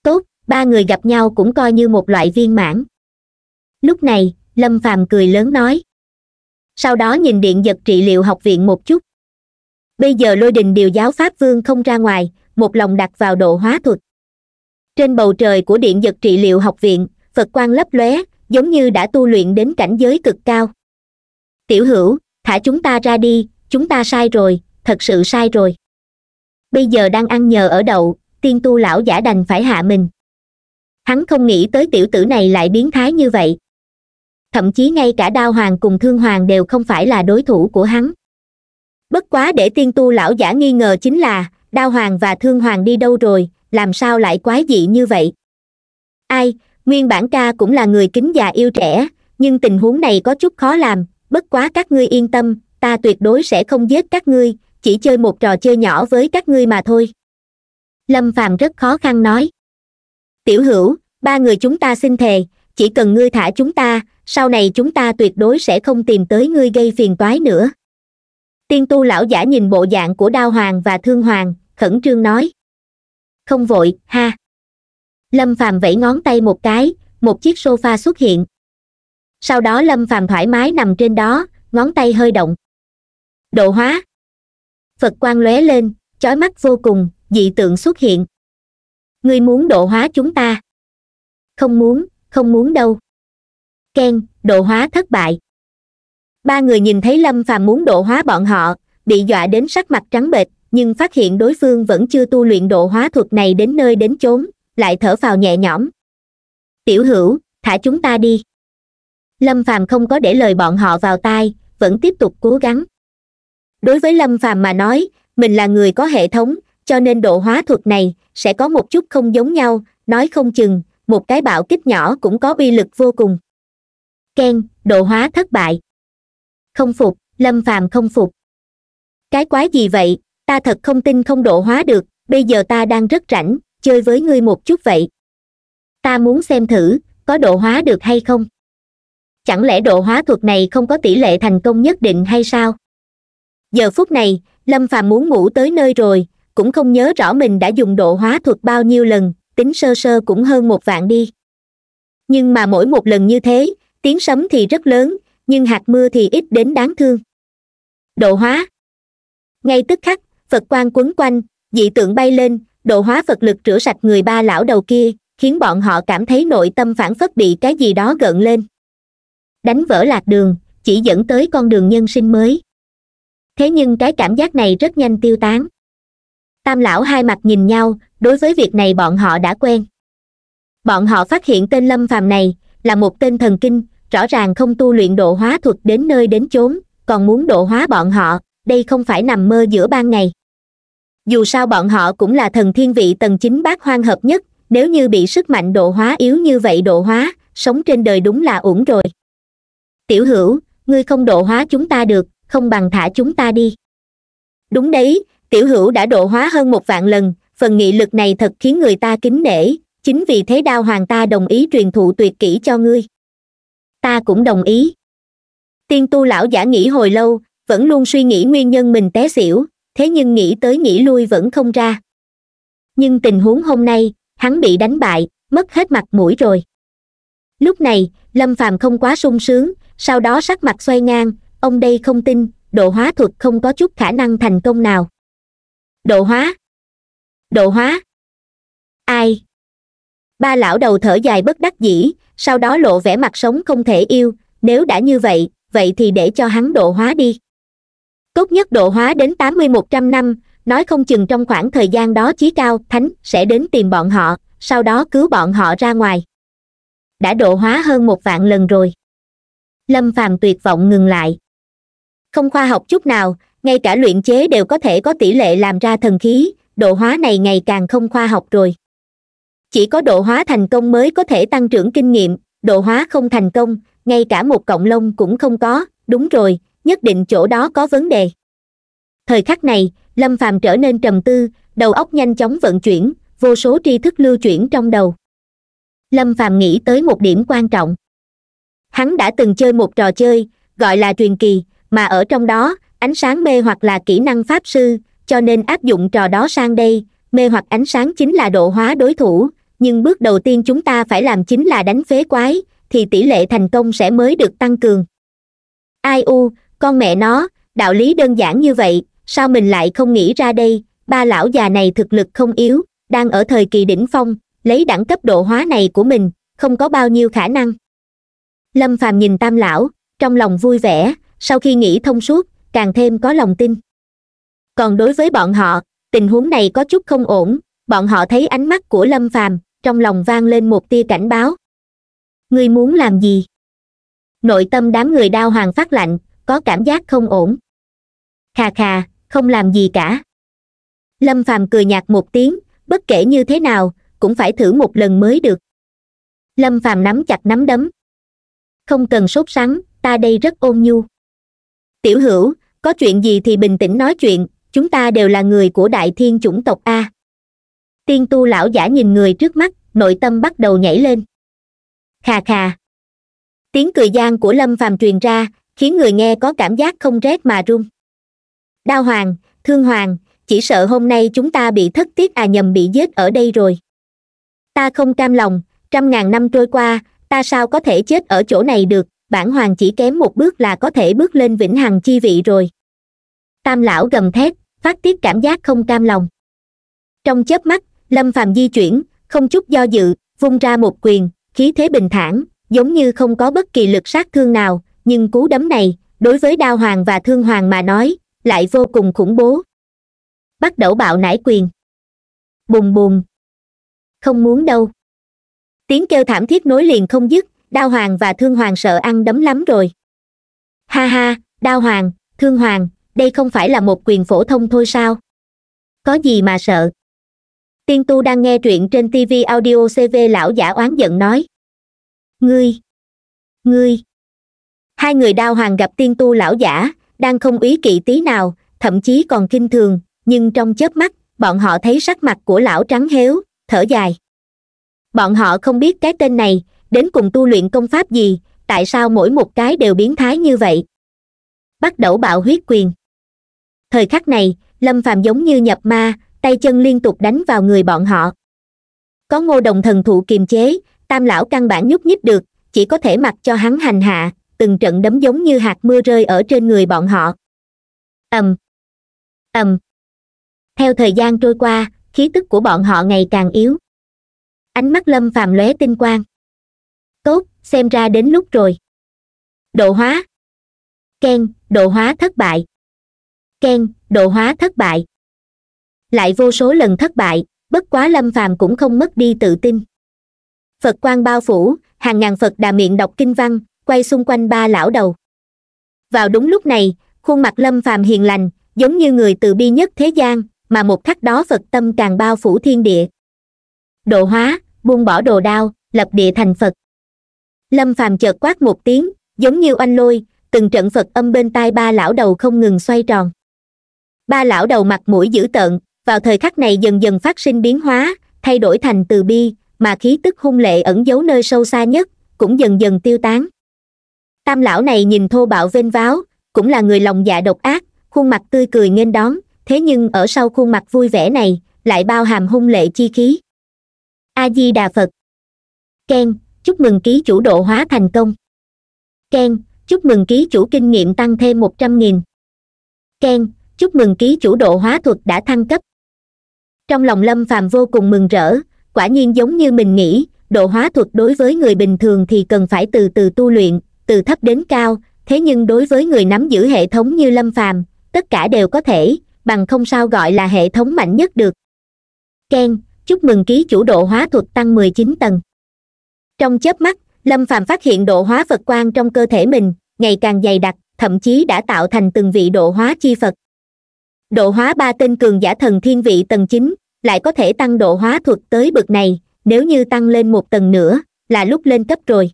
tốt ba người gặp nhau cũng coi như một loại viên mãn lúc này lâm phàm cười lớn nói sau đó nhìn điện vật trị liệu học viện một chút bây giờ lôi đình điều giáo pháp vương không ra ngoài một lòng đặt vào độ hóa thuật trên bầu trời của điện vật trị liệu học viện phật quan lấp lóe giống như đã tu luyện đến cảnh giới cực cao tiểu hữu thả chúng ta ra đi chúng ta sai rồi thật sự sai rồi bây giờ đang ăn nhờ ở đậu tiên tu lão giả đành phải hạ mình hắn không nghĩ tới tiểu tử này lại biến thái như vậy thậm chí ngay cả đao hoàng cùng thương hoàng đều không phải là đối thủ của hắn bất quá để tiên tu lão giả nghi ngờ chính là đao hoàng và thương hoàng đi đâu rồi làm sao lại quái dị như vậy ai nguyên bản ca cũng là người kính già yêu trẻ nhưng tình huống này có chút khó làm bất quá các ngươi yên tâm ta tuyệt đối sẽ không giết các ngươi chỉ chơi một trò chơi nhỏ với các ngươi mà thôi lâm phàm rất khó khăn nói tiểu hữu ba người chúng ta xin thề chỉ cần ngươi thả chúng ta sau này chúng ta tuyệt đối sẽ không tìm tới ngươi gây phiền toái nữa tiên tu lão giả nhìn bộ dạng của đao hoàng và thương hoàng khẩn trương nói không vội ha lâm phàm vẫy ngón tay một cái một chiếc sofa xuất hiện sau đó lâm phàm thoải mái nằm trên đó ngón tay hơi động độ hóa phật quang lóe lên chói mắt vô cùng dị tượng xuất hiện ngươi muốn độ hóa chúng ta không muốn không muốn đâu keng độ hóa thất bại ba người nhìn thấy lâm phàm muốn độ hóa bọn họ bị dọa đến sắc mặt trắng bệch nhưng phát hiện đối phương vẫn chưa tu luyện độ hóa thuật này đến nơi đến chốn lại thở phào nhẹ nhõm tiểu hữu thả chúng ta đi lâm phàm không có để lời bọn họ vào tai vẫn tiếp tục cố gắng đối với lâm phàm mà nói mình là người có hệ thống cho nên độ hóa thuật này sẽ có một chút không giống nhau nói không chừng một cái bạo kích nhỏ cũng có uy lực vô cùng keng độ hóa thất bại không phục lâm phàm không phục cái quái gì vậy ta thật không tin không độ hóa được bây giờ ta đang rất rảnh chơi với ngươi một chút vậy ta muốn xem thử có độ hóa được hay không chẳng lẽ độ hóa thuật này không có tỷ lệ thành công nhất định hay sao giờ phút này lâm phàm muốn ngủ tới nơi rồi cũng không nhớ rõ mình đã dùng độ hóa thuật bao nhiêu lần tính sơ sơ cũng hơn một vạn đi nhưng mà mỗi một lần như thế tiếng sấm thì rất lớn nhưng hạt mưa thì ít đến đáng thương độ hóa ngay tức khắc phật quan quấn quanh dị tượng bay lên độ hóa phật lực rửa sạch người ba lão đầu kia khiến bọn họ cảm thấy nội tâm phản phất bị cái gì đó gợn lên đánh vỡ lạc đường chỉ dẫn tới con đường nhân sinh mới thế nhưng cái cảm giác này rất nhanh tiêu tán tam lão hai mặt nhìn nhau đối với việc này bọn họ đã quen bọn họ phát hiện tên lâm phàm này là một tên thần kinh rõ ràng không tu luyện độ hóa thuật đến nơi đến chốn còn muốn độ hóa bọn họ đây không phải nằm mơ giữa ban ngày dù sao bọn họ cũng là thần thiên vị tầng chính bát hoang hợp nhất nếu như bị sức mạnh độ hóa yếu như vậy độ hóa sống trên đời đúng là uổng rồi tiểu hữu ngươi không độ hóa chúng ta được không bằng thả chúng ta đi đúng đấy tiểu hữu đã độ hóa hơn một vạn lần phần nghị lực này thật khiến người ta kính nể chính vì thế đao hoàng ta đồng ý truyền thụ tuyệt kỹ cho ngươi ta cũng đồng ý tiên tu lão giả nghĩ hồi lâu vẫn luôn suy nghĩ nguyên nhân mình té xỉu thế nhưng nghĩ tới nghĩ lui vẫn không ra nhưng tình huống hôm nay hắn bị đánh bại mất hết mặt mũi rồi lúc này lâm phàm không quá sung sướng sau đó sắc mặt xoay ngang ông đây không tin độ hóa thuật không có chút khả năng thành công nào độ hóa độ hóa ai ba lão đầu thở dài bất đắc dĩ sau đó lộ vẻ mặt sống không thể yêu nếu đã như vậy vậy thì để cho hắn độ hóa đi tốt nhất độ hóa đến tám mươi một trăm năm nói không chừng trong khoảng thời gian đó chí cao thánh sẽ đến tìm bọn họ sau đó cứu bọn họ ra ngoài đã độ hóa hơn một vạn lần rồi lâm phàm tuyệt vọng ngừng lại không khoa học chút nào ngay cả luyện chế đều có thể có tỷ lệ làm ra thần khí độ hóa này ngày càng không khoa học rồi chỉ có độ hóa thành công mới có thể tăng trưởng kinh nghiệm độ hóa không thành công ngay cả một cộng lông cũng không có đúng rồi nhất định chỗ đó có vấn đề thời khắc này lâm phàm trở nên trầm tư đầu óc nhanh chóng vận chuyển vô số tri thức lưu chuyển trong đầu lâm phàm nghĩ tới một điểm quan trọng hắn đã từng chơi một trò chơi gọi là truyền kỳ mà ở trong đó ánh sáng mê hoặc là kỹ năng pháp sư cho nên áp dụng trò đó sang đây mê hoặc ánh sáng chính là độ hóa đối thủ nhưng bước đầu tiên chúng ta phải làm chính là đánh phế quái thì tỷ lệ thành công sẽ mới được tăng cường ai u con mẹ nó đạo lý đơn giản như vậy sao mình lại không nghĩ ra đây ba lão già này thực lực không yếu đang ở thời kỳ đỉnh phong lấy đẳng cấp độ hóa này của mình không có bao nhiêu khả năng lâm phàm nhìn tam lão trong lòng vui vẻ sau khi nghĩ thông suốt càng thêm có lòng tin còn đối với bọn họ tình huống này có chút không ổn bọn họ thấy ánh mắt của lâm phàm trong lòng vang lên một tia cảnh báo ngươi muốn làm gì nội tâm đám người đao hoàng phát lạnh có cảm giác không ổn khà khà không làm gì cả lâm phàm cười nhạt một tiếng bất kể như thế nào cũng phải thử một lần mới được lâm phàm nắm chặt nắm đấm không cần sốt sắng ta đây rất ôn nhu tiểu hữu có chuyện gì thì bình tĩnh nói chuyện chúng ta đều là người của đại thiên chủng tộc a tiên tu lão giả nhìn người trước mắt nội tâm bắt đầu nhảy lên khà khà tiếng cười gian của lâm phàm truyền ra khiến người nghe có cảm giác không rét mà run đao hoàng thương hoàng chỉ sợ hôm nay chúng ta bị thất tiết à nhầm bị giết ở đây rồi ta không cam lòng trăm ngàn năm trôi qua ta sao có thể chết ở chỗ này được bản hoàng chỉ kém một bước là có thể bước lên vĩnh hằng chi vị rồi tam lão gầm thét phát tiết cảm giác không cam lòng trong chớp mắt lâm phàm di chuyển không chút do dự vung ra một quyền khí thế bình thản giống như không có bất kỳ lực sát thương nào nhưng cú đấm này đối với đao hoàng và thương hoàng mà nói lại vô cùng khủng bố bắt đầu bạo nải quyền bùm bùm không muốn đâu tiếng kêu thảm thiết nối liền không dứt đao hoàng và thương hoàng sợ ăn đấm lắm rồi ha ha đao hoàng thương hoàng đây không phải là một quyền phổ thông thôi sao có gì mà sợ tiên tu đang nghe truyện trên tv audio cv lão giả oán giận nói ngươi ngươi hai người đao hoàng gặp tiên tu lão giả đang không ý kỵ tí nào thậm chí còn kinh thường nhưng trong chớp mắt bọn họ thấy sắc mặt của lão trắng héo thở dài bọn họ không biết cái tên này đến cùng tu luyện công pháp gì tại sao mỗi một cái đều biến thái như vậy bắt đầu bạo huyết quyền thời khắc này lâm phàm giống như nhập ma tay chân liên tục đánh vào người bọn họ có ngô đồng thần thụ kiềm chế tam lão căn bản nhúc nhích được chỉ có thể mặc cho hắn hành hạ từng trận đấm giống như hạt mưa rơi ở trên người bọn họ ầm ầm theo thời gian trôi qua khí tức của bọn họ ngày càng yếu ánh mắt lâm phàm lóe tinh quang tốt xem ra đến lúc rồi độ hóa keng độ hóa thất bại keng độ hóa thất bại lại vô số lần thất bại bất quá lâm phàm cũng không mất đi tự tin phật quan bao phủ hàng ngàn phật đà miệng đọc kinh văn quay xung quanh ba lão đầu vào đúng lúc này khuôn mặt lâm phàm hiền lành giống như người từ bi nhất thế gian mà một khắc đó phật tâm càng bao phủ thiên địa độ hóa buông bỏ đồ đao lập địa thành phật lâm phàm chợt quát một tiếng giống như oanh lôi từng trận phật âm bên tai ba lão đầu không ngừng xoay tròn ba lão đầu mặt mũi dữ tợn vào thời khắc này dần dần phát sinh biến hóa thay đổi thành từ bi mà khí tức hung lệ ẩn giấu nơi sâu xa nhất cũng dần dần tiêu tán tam lão này nhìn thô bạo vênh váo cũng là người lòng dạ độc ác khuôn mặt tươi cười nghênh đón thế nhưng ở sau khuôn mặt vui vẻ này lại bao hàm hung lệ chi khí a di đà phật Ken chúc mừng ký chủ độ hóa thành công Ken, chúc mừng ký chủ kinh nghiệm tăng thêm một trăm nghìn Ken, chúc mừng ký chủ độ hóa thuật đã thăng cấp trong lòng lâm phàm vô cùng mừng rỡ quả nhiên giống như mình nghĩ độ hóa thuật đối với người bình thường thì cần phải từ từ tu luyện từ thấp đến cao thế nhưng đối với người nắm giữ hệ thống như lâm phàm tất cả đều có thể bằng không sao gọi là hệ thống mạnh nhất được Ken, chúc mừng ký chủ độ hóa thuật tăng mười chín tầng trong chớp mắt lâm phàm phát hiện độ hóa phật quan trong cơ thể mình ngày càng dày đặc thậm chí đã tạo thành từng vị độ hóa chi phật độ hóa ba tên cường giả thần thiên vị tầng chín lại có thể tăng độ hóa thuật tới bậc này nếu như tăng lên một tầng nữa là lúc lên cấp rồi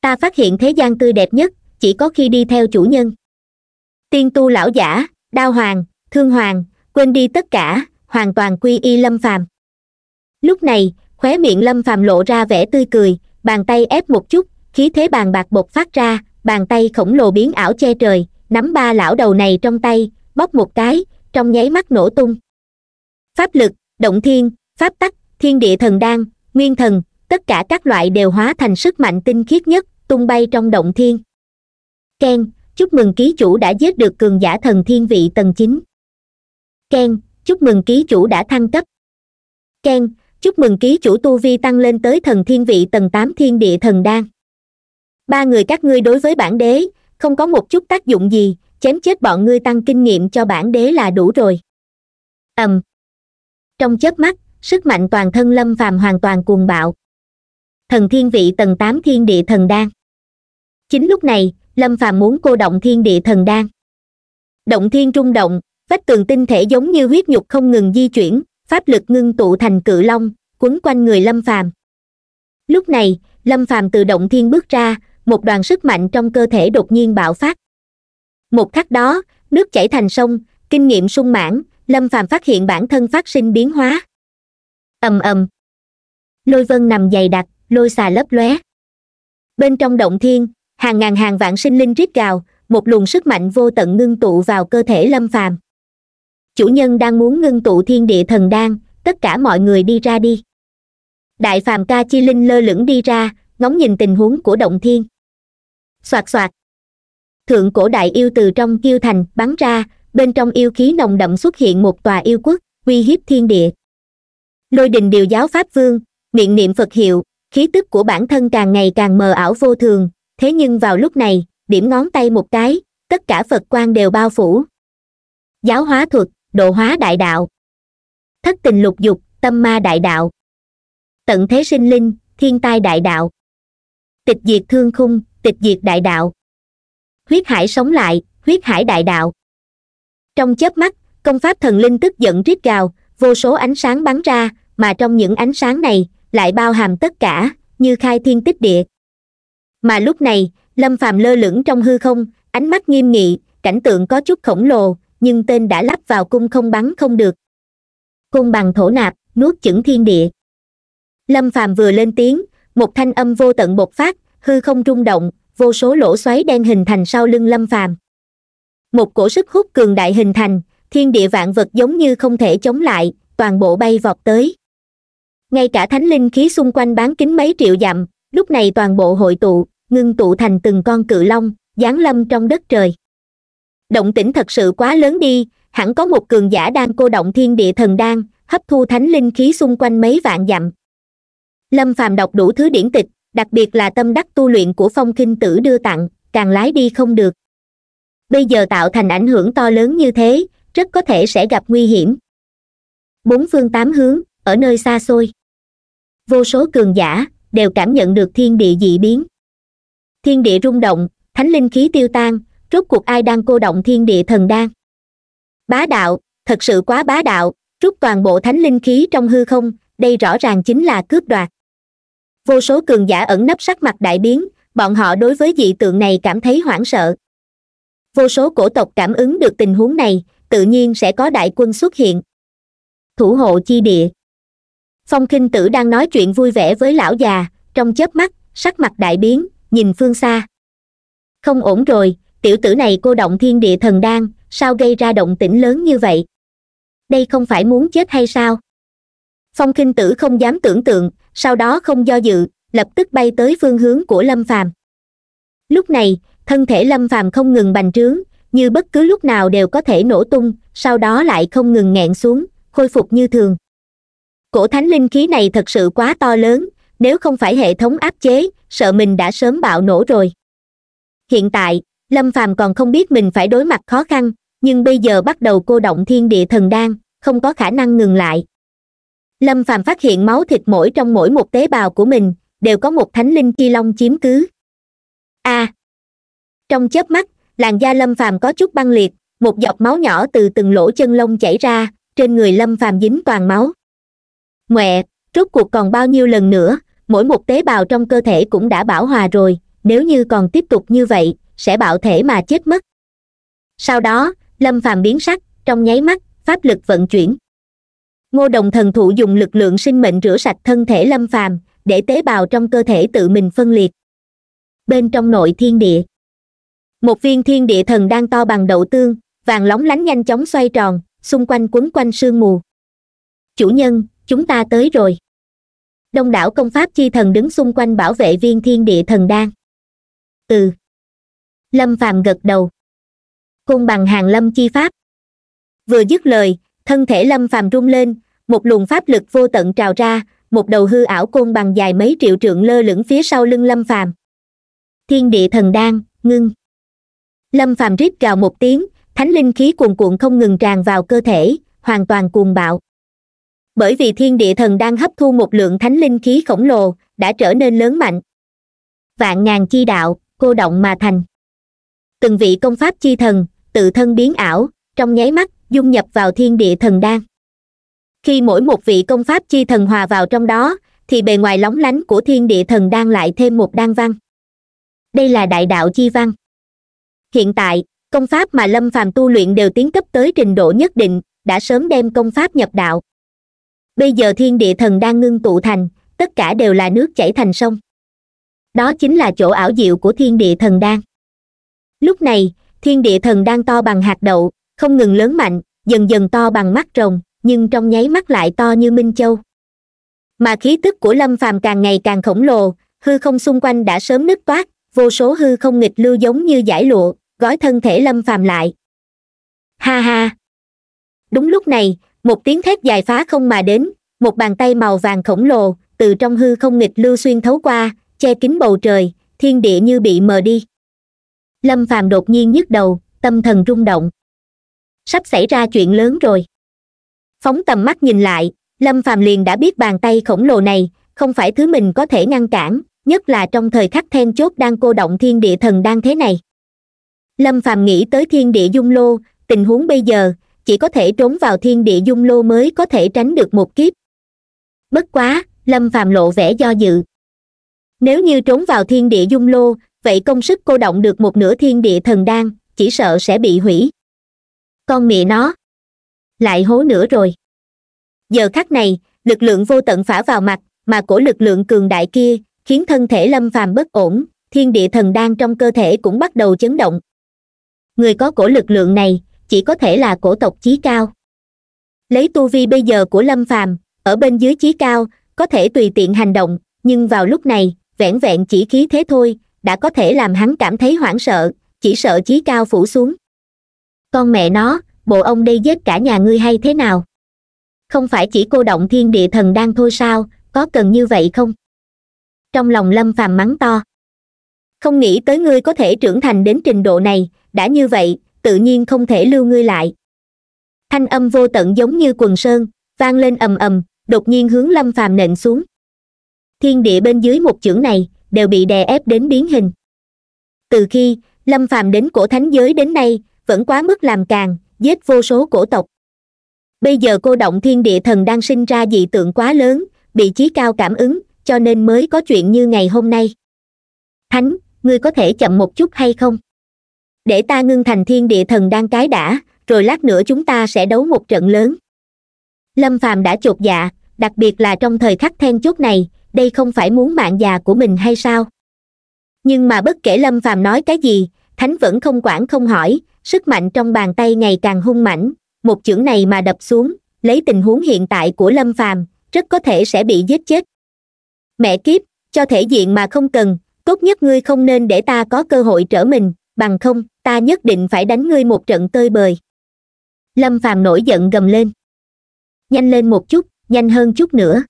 ta phát hiện thế gian tươi đẹp nhất chỉ có khi đi theo chủ nhân tiên tu lão giả đao hoàng thương hoàng quên đi tất cả hoàn toàn quy y lâm phàm lúc này khóe miệng lâm phàm lộ ra vẻ tươi cười bàn tay ép một chút khí thế bàn bạc bột phát ra bàn tay khổng lồ biến ảo che trời nắm ba lão đầu này trong tay bóc một cái trong nháy mắt nổ tung pháp lực động thiên pháp tắc thiên địa thần đan nguyên thần tất cả các loại đều hóa thành sức mạnh tinh khiết nhất tung bay trong động thiên ken chúc mừng ký chủ đã giết được cường giả thần thiên vị tầng chín ken chúc mừng ký chủ đã thăng cấp ken chúc mừng ký chủ tu vi tăng lên tới thần thiên vị tầng tám thiên địa thần đan ba người các ngươi đối với bản đế không có một chút tác dụng gì chém chết bọn ngươi tăng kinh nghiệm cho bản đế là đủ rồi ầm trong chớp mắt sức mạnh toàn thân lâm phàm hoàn toàn cuồng bạo thần thiên vị tầng tám thiên địa thần đan chính lúc này lâm phàm muốn cô động thiên địa thần đan động thiên trung động vách tường tinh thể giống như huyết nhục không ngừng di chuyển pháp lực ngưng tụ thành cự long quấn quanh người lâm phàm lúc này lâm phàm từ động thiên bước ra một đoàn sức mạnh trong cơ thể đột nhiên bạo phát một khắc đó nước chảy thành sông kinh nghiệm sung mãn lâm phàm phát hiện bản thân phát sinh biến hóa ầm ầm lôi vân nằm dày đặc lôi xà lấp lóe bên trong động thiên hàng ngàn hàng vạn sinh linh rít gào một luồng sức mạnh vô tận ngưng tụ vào cơ thể lâm phàm chủ nhân đang muốn ngưng tụ thiên địa thần đan tất cả mọi người đi ra đi đại phàm ca chi linh lơ lửng đi ra ngóng nhìn tình huống của động thiên xoạt xoạt thượng cổ đại yêu từ trong kiêu thành bắn ra bên trong yêu khí nồng đậm xuất hiện một tòa yêu quốc uy hiếp thiên địa lôi đình điều giáo pháp vương miệng niệm phật hiệu khí tức của bản thân càng ngày càng mờ ảo vô thường thế nhưng vào lúc này điểm ngón tay một cái tất cả phật quan đều bao phủ giáo hóa thuật độ hóa đại đạo thất tình lục dục tâm ma đại đạo tận thế sinh linh thiên tai đại đạo tịch diệt thương khung tịch diệt đại đạo huyết hải sống lại huyết hải đại đạo trong chớp mắt công pháp thần linh tức giận rít gào vô số ánh sáng bắn ra mà trong những ánh sáng này lại bao hàm tất cả như khai thiên tích địa mà lúc này lâm phàm lơ lửng trong hư không ánh mắt nghiêm nghị cảnh tượng có chút khổng lồ nhưng tên đã lắp vào cung không bắn không được cung bằng thổ nạp nuốt chửng thiên địa lâm phàm vừa lên tiếng một thanh âm vô tận bộc phát hư không rung động vô số lỗ xoáy đen hình thành sau lưng lâm phàm một cổ sức hút cường đại hình thành thiên địa vạn vật giống như không thể chống lại toàn bộ bay vọt tới ngay cả thánh linh khí xung quanh bán kính mấy triệu dặm lúc này toàn bộ hội tụ ngưng tụ thành từng con cự long giáng lâm trong đất trời động tĩnh thật sự quá lớn đi hẳn có một cường giả đang cô động thiên địa thần đan hấp thu thánh linh khí xung quanh mấy vạn dặm lâm phàm đọc đủ thứ điển tịch đặc biệt là tâm đắc tu luyện của phong kinh tử đưa tặng càng lái đi không được bây giờ tạo thành ảnh hưởng to lớn như thế rất có thể sẽ gặp nguy hiểm bốn phương tám hướng ở nơi xa xôi vô số cường giả đều cảm nhận được thiên địa dị biến thiên địa rung động thánh linh khí tiêu tan rốt cuộc ai đang cô động thiên địa thần đan bá đạo thật sự quá bá đạo rút toàn bộ thánh linh khí trong hư không đây rõ ràng chính là cướp đoạt vô số cường giả ẩn nấp sắc mặt đại biến bọn họ đối với dị tượng này cảm thấy hoảng sợ vô số cổ tộc cảm ứng được tình huống này tự nhiên sẽ có đại quân xuất hiện thủ hộ chi địa phong khinh tử đang nói chuyện vui vẻ với lão già trong chớp mắt sắc mặt đại biến nhìn phương xa không ổn rồi tiểu tử này cô động thiên địa thần đan sao gây ra động tĩnh lớn như vậy đây không phải muốn chết hay sao phong khinh tử không dám tưởng tượng sau đó không do dự lập tức bay tới phương hướng của lâm phàm lúc này thân thể lâm phàm không ngừng bành trướng như bất cứ lúc nào đều có thể nổ tung sau đó lại không ngừng nghẹn xuống khôi phục như thường cổ thánh linh khí này thật sự quá to lớn nếu không phải hệ thống áp chế sợ mình đã sớm bạo nổ rồi hiện tại lâm phàm còn không biết mình phải đối mặt khó khăn nhưng bây giờ bắt đầu cô động thiên địa thần đan không có khả năng ngừng lại lâm phàm phát hiện máu thịt mỗi trong mỗi một tế bào của mình đều có một thánh linh chi long chiếm cứ a à, trong chớp mắt làn da lâm phàm có chút băng liệt một giọt máu nhỏ từ từng lỗ chân lông chảy ra trên người lâm phàm dính toàn máu ngoẹ rốt cuộc còn bao nhiêu lần nữa mỗi một tế bào trong cơ thể cũng đã bảo hòa rồi nếu như còn tiếp tục như vậy sẽ bạo thể mà chết mất sau đó lâm phàm biến sắc trong nháy mắt pháp lực vận chuyển ngô đồng thần thụ dùng lực lượng sinh mệnh rửa sạch thân thể lâm phàm để tế bào trong cơ thể tự mình phân liệt bên trong nội thiên địa một viên thiên địa thần đang to bằng đậu tương vàng lóng lánh nhanh chóng xoay tròn xung quanh quấn quanh sương mù chủ nhân chúng ta tới rồi đông đảo công pháp chi thần đứng xung quanh bảo vệ viên thiên địa thần đan từ lâm phàm gật đầu hung bằng hàng lâm chi pháp vừa dứt lời thân thể lâm phàm rung lên một luồng pháp lực vô tận trào ra một đầu hư ảo côn bằng dài mấy triệu trượng lơ lửng phía sau lưng lâm phàm thiên địa thần đan ngưng lâm phàm rít gào một tiếng thánh linh khí cuồn cuộn không ngừng tràn vào cơ thể hoàn toàn cuồng bạo bởi vì thiên địa thần đang hấp thu một lượng thánh linh khí khổng lồ đã trở nên lớn mạnh vạn ngàn chi đạo cô động mà thành từng vị công pháp chi thần tự thân biến ảo trong nháy mắt dung nhập vào thiên địa thần đan khi mỗi một vị công pháp chi thần hòa vào trong đó thì bề ngoài lóng lánh của thiên địa thần đan lại thêm một đan văn đây là đại đạo chi văn hiện tại công pháp mà lâm phàm tu luyện đều tiến cấp tới trình độ nhất định đã sớm đem công pháp nhập đạo bây giờ thiên địa thần đang ngưng tụ thành tất cả đều là nước chảy thành sông đó chính là chỗ ảo diệu của thiên địa thần đan lúc này thiên địa thần đang to bằng hạt đậu không ngừng lớn mạnh dần dần to bằng mắt rồng nhưng trong nháy mắt lại to như minh châu mà khí tức của lâm phàm càng ngày càng khổng lồ hư không xung quanh đã sớm nứt toát vô số hư không nghịch lưu giống như giải lụa gói thân thể lâm phàm lại ha ha đúng lúc này một tiếng thét dài phá không mà đến một bàn tay màu vàng khổng lồ từ trong hư không nghịch lưu xuyên thấu qua che kín bầu trời thiên địa như bị mờ đi lâm phàm đột nhiên nhức đầu tâm thần rung động sắp xảy ra chuyện lớn rồi phóng tầm mắt nhìn lại lâm phàm liền đã biết bàn tay khổng lồ này không phải thứ mình có thể ngăn cản nhất là trong thời khắc then chốt đang cô động thiên địa thần đang thế này lâm phàm nghĩ tới thiên địa dung lô tình huống bây giờ chỉ có thể trốn vào thiên địa dung lô mới có thể tránh được một kiếp bất quá lâm phàm lộ vẻ do dự nếu như trốn vào thiên địa dung lô vậy công sức cô động được một nửa thiên địa thần đan chỉ sợ sẽ bị hủy con mẹ nó lại hố nữa rồi giờ khắc này lực lượng vô tận phả vào mặt mà cổ lực lượng cường đại kia khiến thân thể lâm phàm bất ổn thiên địa thần đan trong cơ thể cũng bắt đầu chấn động người có cổ lực lượng này chỉ có thể là cổ tộc chí cao lấy tu vi bây giờ của lâm phàm ở bên dưới chí cao có thể tùy tiện hành động nhưng vào lúc này vẻn vẹn chỉ khí thế thôi đã có thể làm hắn cảm thấy hoảng sợ chỉ sợ chí cao phủ xuống con mẹ nó bộ ông đây giết cả nhà ngươi hay thế nào không phải chỉ cô động thiên địa thần đang thôi sao có cần như vậy không trong lòng lâm phàm mắng to không nghĩ tới ngươi có thể trưởng thành đến trình độ này đã như vậy tự nhiên không thể lưu ngươi lại thanh âm vô tận giống như quần sơn vang lên ầm ầm đột nhiên hướng lâm phàm nện xuống thiên địa bên dưới một chưởng này đều bị đè ép đến biến hình từ khi lâm phàm đến cổ thánh giới đến nay vẫn quá mức làm càng giết vô số cổ tộc bây giờ cô động thiên địa thần đang sinh ra dị tượng quá lớn bị trí cao cảm ứng cho nên mới có chuyện như ngày hôm nay thánh ngươi có thể chậm một chút hay không để ta ngưng thành thiên địa thần đang cái đã rồi lát nữa chúng ta sẽ đấu một trận lớn lâm phàm đã chột dạ đặc biệt là trong thời khắc then chốt này đây không phải muốn mạng già của mình hay sao nhưng mà bất kể lâm phàm nói cái gì thánh vẫn không quản không hỏi sức mạnh trong bàn tay ngày càng hung mãnh một chưởng này mà đập xuống lấy tình huống hiện tại của lâm phàm rất có thể sẽ bị giết chết mẹ kiếp cho thể diện mà không cần tốt nhất ngươi không nên để ta có cơ hội trở mình bằng không ta nhất định phải đánh ngươi một trận tơi bời lâm phàm nổi giận gầm lên nhanh lên một chút nhanh hơn chút nữa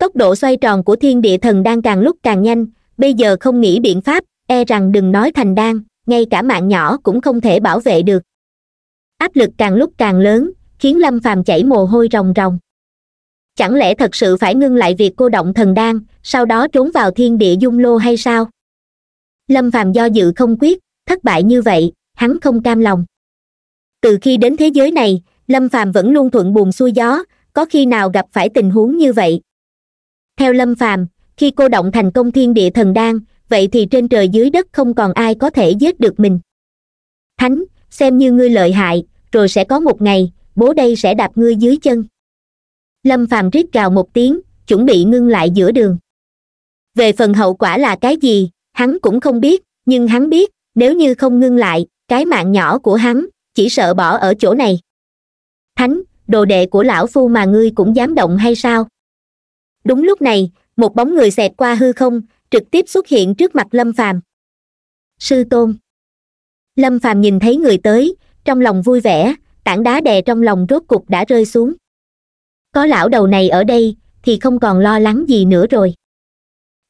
tốc độ xoay tròn của thiên địa thần đang càng lúc càng nhanh bây giờ không nghĩ biện pháp e rằng đừng nói thành đan ngay cả mạng nhỏ cũng không thể bảo vệ được áp lực càng lúc càng lớn khiến lâm phàm chảy mồ hôi ròng ròng chẳng lẽ thật sự phải ngưng lại việc cô động thần đan sau đó trốn vào thiên địa dung lô hay sao lâm phàm do dự không quyết thất bại như vậy hắn không cam lòng từ khi đến thế giới này lâm phàm vẫn luôn thuận buồm xuôi gió có khi nào gặp phải tình huống như vậy theo lâm phàm khi cô động thành công thiên địa thần đan vậy thì trên trời dưới đất không còn ai có thể giết được mình thánh xem như ngươi lợi hại rồi sẽ có một ngày bố đây sẽ đạp ngươi dưới chân lâm phàm rít gào một tiếng chuẩn bị ngưng lại giữa đường về phần hậu quả là cái gì hắn cũng không biết nhưng hắn biết nếu như không ngưng lại cái mạng nhỏ của hắn chỉ sợ bỏ ở chỗ này thánh đồ đệ của lão phu mà ngươi cũng dám động hay sao đúng lúc này một bóng người xẹt qua hư không trực tiếp xuất hiện trước mặt lâm phàm sư tôn lâm phàm nhìn thấy người tới trong lòng vui vẻ tảng đá đè trong lòng rốt cục đã rơi xuống có lão đầu này ở đây thì không còn lo lắng gì nữa rồi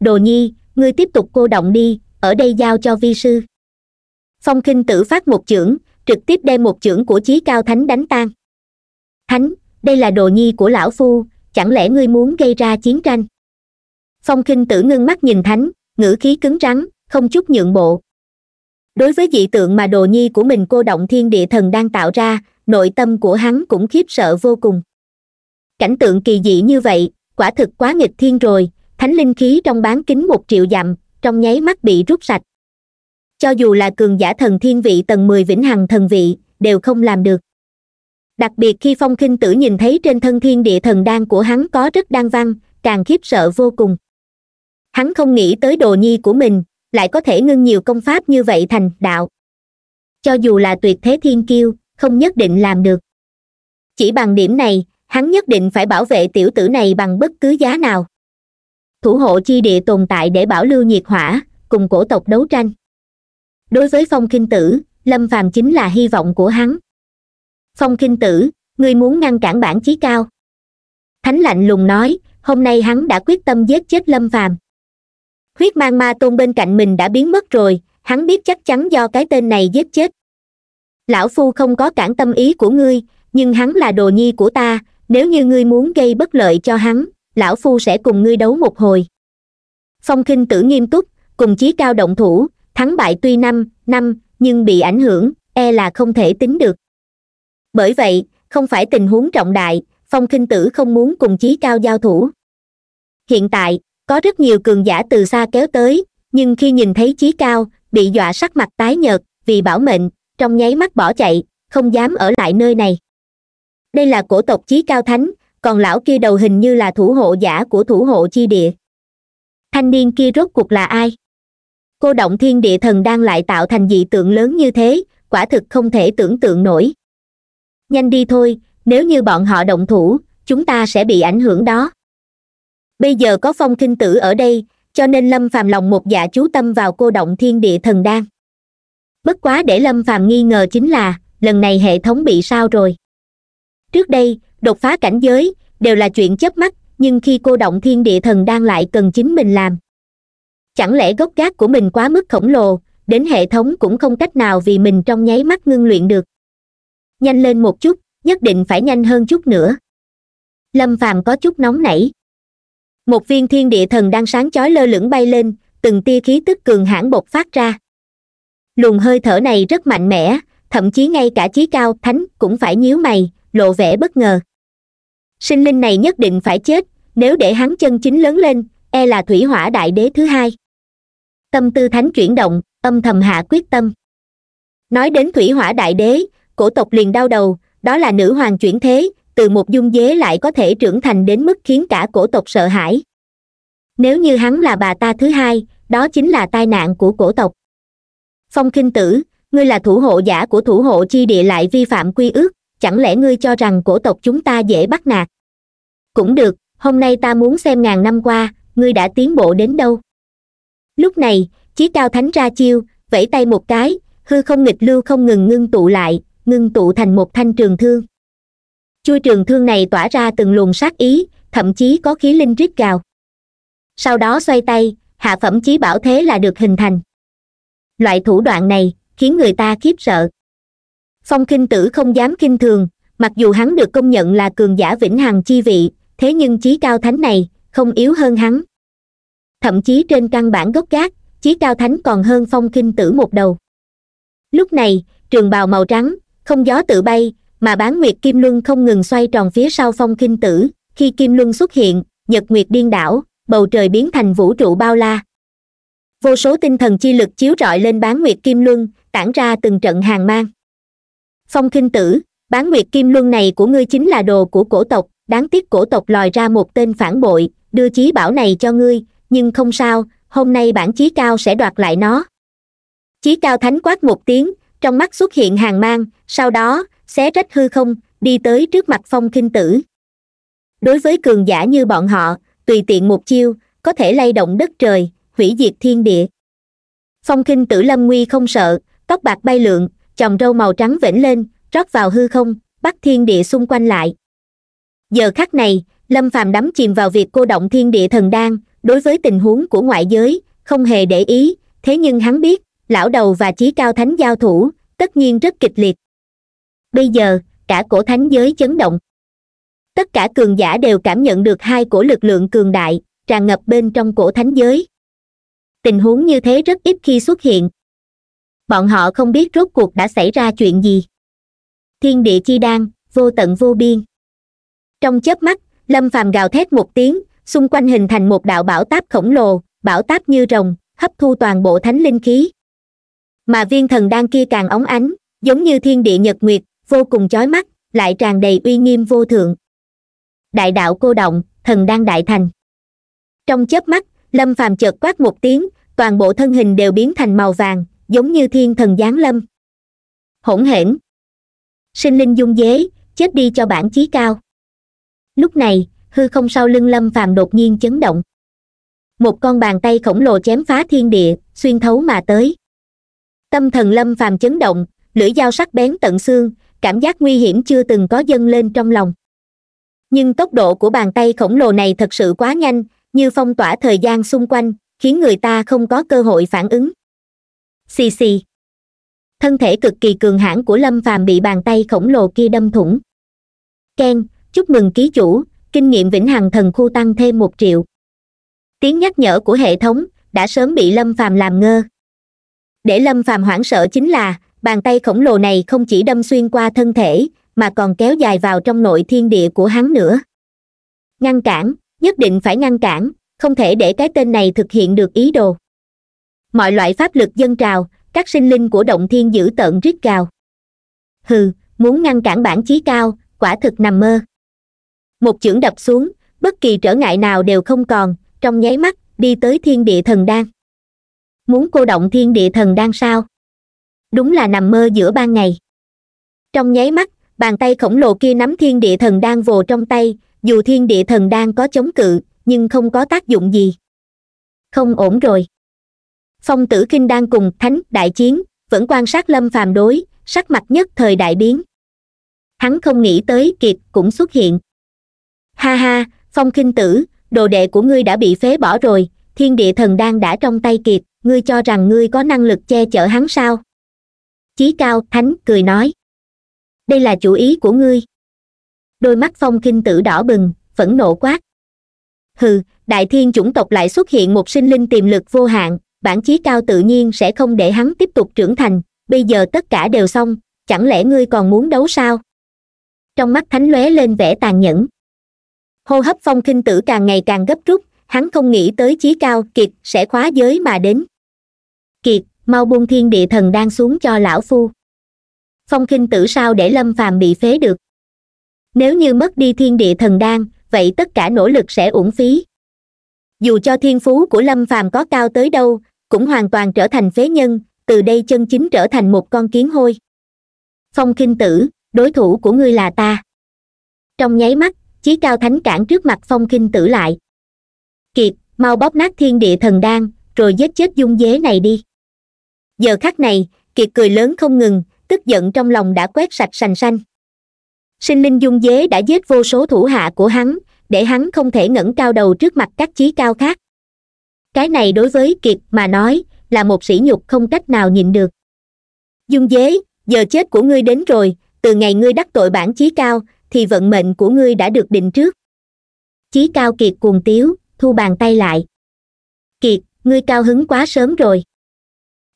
đồ nhi ngươi tiếp tục cô động đi ở đây giao cho vi sư phong khinh tử phát một chưởng trực tiếp đem một chưởng của chí cao thánh đánh tan thánh đây là đồ nhi của lão phu chẳng lẽ ngươi muốn gây ra chiến tranh phong khinh tử ngưng mắt nhìn thánh ngữ khí cứng rắn không chút nhượng bộ đối với dị tượng mà đồ nhi của mình cô động thiên địa thần đang tạo ra nội tâm của hắn cũng khiếp sợ vô cùng cảnh tượng kỳ dị như vậy quả thực quá nghịch thiên rồi thánh linh khí trong bán kính một triệu dặm trong nháy mắt bị rút sạch cho dù là cường giả thần thiên vị tầng mười vĩnh hằng thần vị đều không làm được đặc biệt khi phong khinh tử nhìn thấy trên thân thiên địa thần đan của hắn có rất đan văn càng khiếp sợ vô cùng hắn không nghĩ tới đồ nhi của mình lại có thể ngưng nhiều công pháp như vậy thành đạo cho dù là tuyệt thế thiên kiêu không nhất định làm được chỉ bằng điểm này hắn nhất định phải bảo vệ tiểu tử này bằng bất cứ giá nào thủ hộ chi địa tồn tại để bảo lưu nhiệt hỏa cùng cổ tộc đấu tranh đối với phong kinh tử lâm phàm chính là hy vọng của hắn phong kinh tử ngươi muốn ngăn cản bản chí cao thánh lạnh lùng nói hôm nay hắn đã quyết tâm giết chết lâm phàm huyết mang ma tôn bên cạnh mình đã biến mất rồi hắn biết chắc chắn do cái tên này giết chết lão phu không có cản tâm ý của ngươi nhưng hắn là đồ nhi của ta nếu như ngươi muốn gây bất lợi cho hắn lão phu sẽ cùng ngươi đấu một hồi phong Kinh tử nghiêm túc cùng chí cao động thủ thắng bại tuy năm năm nhưng bị ảnh hưởng e là không thể tính được bởi vậy không phải tình huống trọng đại phong khinh tử không muốn cùng chí cao giao thủ hiện tại có rất nhiều cường giả từ xa kéo tới nhưng khi nhìn thấy chí cao bị dọa sắc mặt tái nhợt vì bảo mệnh trong nháy mắt bỏ chạy không dám ở lại nơi này đây là cổ tộc chí cao thánh còn lão kia đầu hình như là thủ hộ giả của thủ hộ chi địa thanh niên kia rốt cuộc là ai cô động thiên địa thần đang lại tạo thành dị tượng lớn như thế quả thực không thể tưởng tượng nổi nhanh đi thôi nếu như bọn họ động thủ chúng ta sẽ bị ảnh hưởng đó bây giờ có phong kinh tử ở đây cho nên lâm phàm lòng một dạ chú tâm vào cô động thiên địa thần đan bất quá để lâm phàm nghi ngờ chính là lần này hệ thống bị sao rồi trước đây đột phá cảnh giới đều là chuyện chớp mắt nhưng khi cô động thiên địa thần đan lại cần chính mình làm chẳng lẽ gốc gác của mình quá mức khổng lồ đến hệ thống cũng không cách nào vì mình trong nháy mắt ngưng luyện được nhanh lên một chút nhất định phải nhanh hơn chút nữa lâm phàm có chút nóng nảy một viên thiên địa thần đang sáng chói lơ lửng bay lên từng tia khí tức cường hãn bộc phát ra luồng hơi thở này rất mạnh mẽ thậm chí ngay cả chí cao thánh cũng phải nhíu mày lộ vẻ bất ngờ sinh linh này nhất định phải chết nếu để hắn chân chính lớn lên e là thủy hỏa đại đế thứ hai tâm tư thánh chuyển động âm thầm hạ quyết tâm nói đến thủy hỏa đại đế cổ tộc liền đau đầu đó là nữ hoàng chuyển thế từ một dung dế lại có thể trưởng thành đến mức khiến cả cổ tộc sợ hãi nếu như hắn là bà ta thứ hai đó chính là tai nạn của cổ tộc phong khinh tử ngươi là thủ hộ giả của thủ hộ chi địa lại vi phạm quy ước chẳng lẽ ngươi cho rằng cổ tộc chúng ta dễ bắt nạt cũng được hôm nay ta muốn xem ngàn năm qua ngươi đã tiến bộ đến đâu lúc này chí cao thánh ra chiêu vẫy tay một cái hư không nghịch lưu không ngừng ngưng tụ lại ngưng tụ thành một thanh trường thương chui trường thương này tỏa ra từng luồng sát ý thậm chí có khí linh rít gào sau đó xoay tay hạ phẩm chí bảo thế là được hình thành loại thủ đoạn này khiến người ta khiếp sợ phong khinh tử không dám khinh thường mặc dù hắn được công nhận là cường giả vĩnh hằng chi vị thế nhưng chí cao thánh này không yếu hơn hắn thậm chí trên căn bản gốc gác chí cao thánh còn hơn phong khinh tử một đầu lúc này trường bào màu trắng không gió tự bay mà bán nguyệt kim luân không ngừng xoay tròn phía sau phong kinh tử khi kim luân xuất hiện nhật nguyệt điên đảo bầu trời biến thành vũ trụ bao la vô số tinh thần chi lực chiếu rọi lên bán nguyệt kim luân tản ra từng trận hàng mang phong kinh tử bán nguyệt kim luân này của ngươi chính là đồ của cổ tộc đáng tiếc cổ tộc lòi ra một tên phản bội đưa chí bảo này cho ngươi nhưng không sao hôm nay bản chí cao sẽ đoạt lại nó chí cao thánh quát một tiếng trong mắt xuất hiện hàng mang sau đó xé rách hư không đi tới trước mặt phong kinh tử đối với cường giả như bọn họ tùy tiện một chiêu có thể lay động đất trời hủy diệt thiên địa phong kinh tử lâm nguy không sợ tóc bạc bay lượn chồng râu màu trắng vểnh lên rót vào hư không bắt thiên địa xung quanh lại giờ khắc này lâm phàm đắm chìm vào việc cô động thiên địa thần đan đối với tình huống của ngoại giới không hề để ý thế nhưng hắn biết lão đầu và chí cao thánh giao thủ tất nhiên rất kịch liệt bây giờ cả cổ thánh giới chấn động tất cả cường giả đều cảm nhận được hai cổ lực lượng cường đại tràn ngập bên trong cổ thánh giới tình huống như thế rất ít khi xuất hiện bọn họ không biết rốt cuộc đã xảy ra chuyện gì thiên địa chi đan vô tận vô biên trong chớp mắt lâm phàm gào thét một tiếng xung quanh hình thành một đạo bảo táp khổng lồ bảo táp như rồng hấp thu toàn bộ thánh linh khí mà viên thần đan kia càng óng ánh giống như thiên địa nhật nguyệt vô cùng chói mắt lại tràn đầy uy nghiêm vô thượng đại đạo cô động thần đan đại thành trong chớp mắt lâm phàm chợt quát một tiếng toàn bộ thân hình đều biến thành màu vàng giống như thiên thần giáng lâm hỗn hển sinh linh dung dế chết đi cho bản chí cao lúc này hư không sau lưng lâm phàm đột nhiên chấn động một con bàn tay khổng lồ chém phá thiên địa xuyên thấu mà tới tâm thần lâm phàm chấn động lưỡi dao sắc bén tận xương cảm giác nguy hiểm chưa từng có dâng lên trong lòng nhưng tốc độ của bàn tay khổng lồ này thật sự quá nhanh như phong tỏa thời gian xung quanh khiến người ta không có cơ hội phản ứng xì xì thân thể cực kỳ cường hãn của lâm phàm bị bàn tay khổng lồ kia đâm thủng keng chúc mừng ký chủ kinh nghiệm vĩnh hằng thần khu tăng thêm một triệu tiếng nhắc nhở của hệ thống đã sớm bị lâm phàm làm ngơ để lâm phàm hoảng sợ chính là bàn tay khổng lồ này không chỉ đâm xuyên qua thân thể mà còn kéo dài vào trong nội thiên địa của hắn nữa ngăn cản nhất định phải ngăn cản không thể để cái tên này thực hiện được ý đồ mọi loại pháp lực dân trào các sinh linh của động thiên giữ tận rít gào hừ muốn ngăn cản bản chí cao quả thực nằm mơ một chưởng đập xuống bất kỳ trở ngại nào đều không còn trong nháy mắt đi tới thiên địa thần đan muốn cô động thiên địa thần đang sao đúng là nằm mơ giữa ban ngày trong nháy mắt bàn tay khổng lồ kia nắm thiên địa thần đang vồ trong tay dù thiên địa thần đang có chống cự nhưng không có tác dụng gì không ổn rồi phong tử kinh đang cùng thánh đại chiến vẫn quan sát lâm phàm đối sắc mặt nhất thời đại biến hắn không nghĩ tới kiệt cũng xuất hiện ha ha phong kinh tử đồ đệ của ngươi đã bị phế bỏ rồi thiên địa thần đan đã trong tay kiệt ngươi cho rằng ngươi có năng lực che chở hắn sao chí cao thánh cười nói đây là chủ ý của ngươi đôi mắt phong kinh tử đỏ bừng phẫn nộ quát hừ đại thiên chủng tộc lại xuất hiện một sinh linh tiềm lực vô hạn bản chí cao tự nhiên sẽ không để hắn tiếp tục trưởng thành bây giờ tất cả đều xong chẳng lẽ ngươi còn muốn đấu sao trong mắt thánh lóe lên vẻ tàn nhẫn hô hấp phong kinh tử càng ngày càng gấp rút hắn không nghĩ tới chí cao kiệt sẽ khóa giới mà đến kiệt mau buông thiên địa thần đang xuống cho lão phu phong khinh tử sao để lâm phàm bị phế được nếu như mất đi thiên địa thần đan vậy tất cả nỗ lực sẽ uổng phí dù cho thiên phú của lâm phàm có cao tới đâu cũng hoàn toàn trở thành phế nhân từ đây chân chính trở thành một con kiến hôi phong khinh tử đối thủ của ngươi là ta trong nháy mắt chí cao thánh cản trước mặt phong khinh tử lại kiệt mau bóp nát thiên địa thần đan rồi giết chết dung dế này đi giờ khắc này kiệt cười lớn không ngừng tức giận trong lòng đã quét sạch sành xanh sinh linh dung dế đã giết vô số thủ hạ của hắn để hắn không thể ngẩng cao đầu trước mặt các chí cao khác cái này đối với kiệt mà nói là một sỉ nhục không cách nào nhịn được dung dế giờ chết của ngươi đến rồi từ ngày ngươi đắc tội bản chí cao thì vận mệnh của ngươi đã được định trước chí cao kiệt cuồng tiếu thu bàn tay lại kiệt ngươi cao hứng quá sớm rồi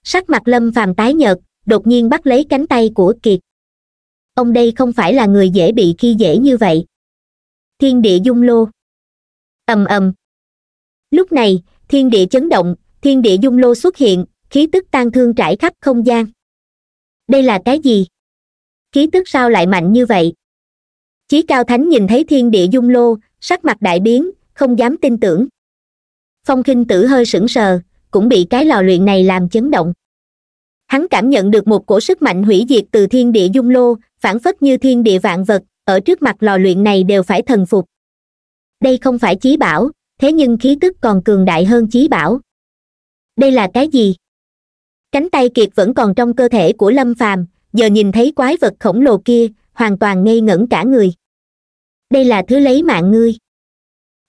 sắc mặt lâm phàm tái nhợt đột nhiên bắt lấy cánh tay của kiệt ông đây không phải là người dễ bị khi dễ như vậy thiên địa dung lô ầm ầm lúc này thiên địa chấn động thiên địa dung lô xuất hiện khí tức tan thương trải khắp không gian đây là cái gì khí tức sao lại mạnh như vậy chí cao thánh nhìn thấy thiên địa dung lô sắc mặt đại biến không dám tin tưởng phong k tử hơi sững sờ cũng bị cái lò luyện này làm chấn động hắn cảm nhận được một cổ sức mạnh hủy diệt từ thiên địa dung lô phản phất như thiên địa vạn vật ở trước mặt lò luyện này đều phải thần phục đây không phải chí bảo thế nhưng khí tức còn cường đại hơn chí bảo đây là cái gì cánh tay kiệt vẫn còn trong cơ thể của lâm phàm giờ nhìn thấy quái vật khổng lồ kia hoàn toàn ngây ngẩn cả người đây là thứ lấy mạng ngươi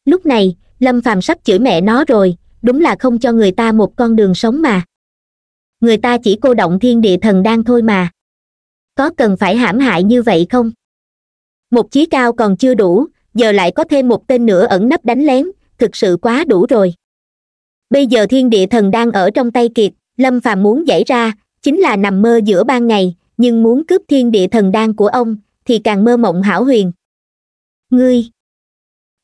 lúc này lâm phàm sắp chửi mẹ nó rồi đúng là không cho người ta một con đường sống mà người ta chỉ cô động thiên địa thần đang thôi mà có cần phải hãm hại như vậy không một chí cao còn chưa đủ giờ lại có thêm một tên nữa ẩn nấp đánh lén thực sự quá đủ rồi bây giờ thiên địa thần đang ở trong tay kiệt lâm phàm muốn giải ra chính là nằm mơ giữa ban ngày nhưng muốn cướp thiên địa thần đan của ông thì càng mơ mộng hảo huyền ngươi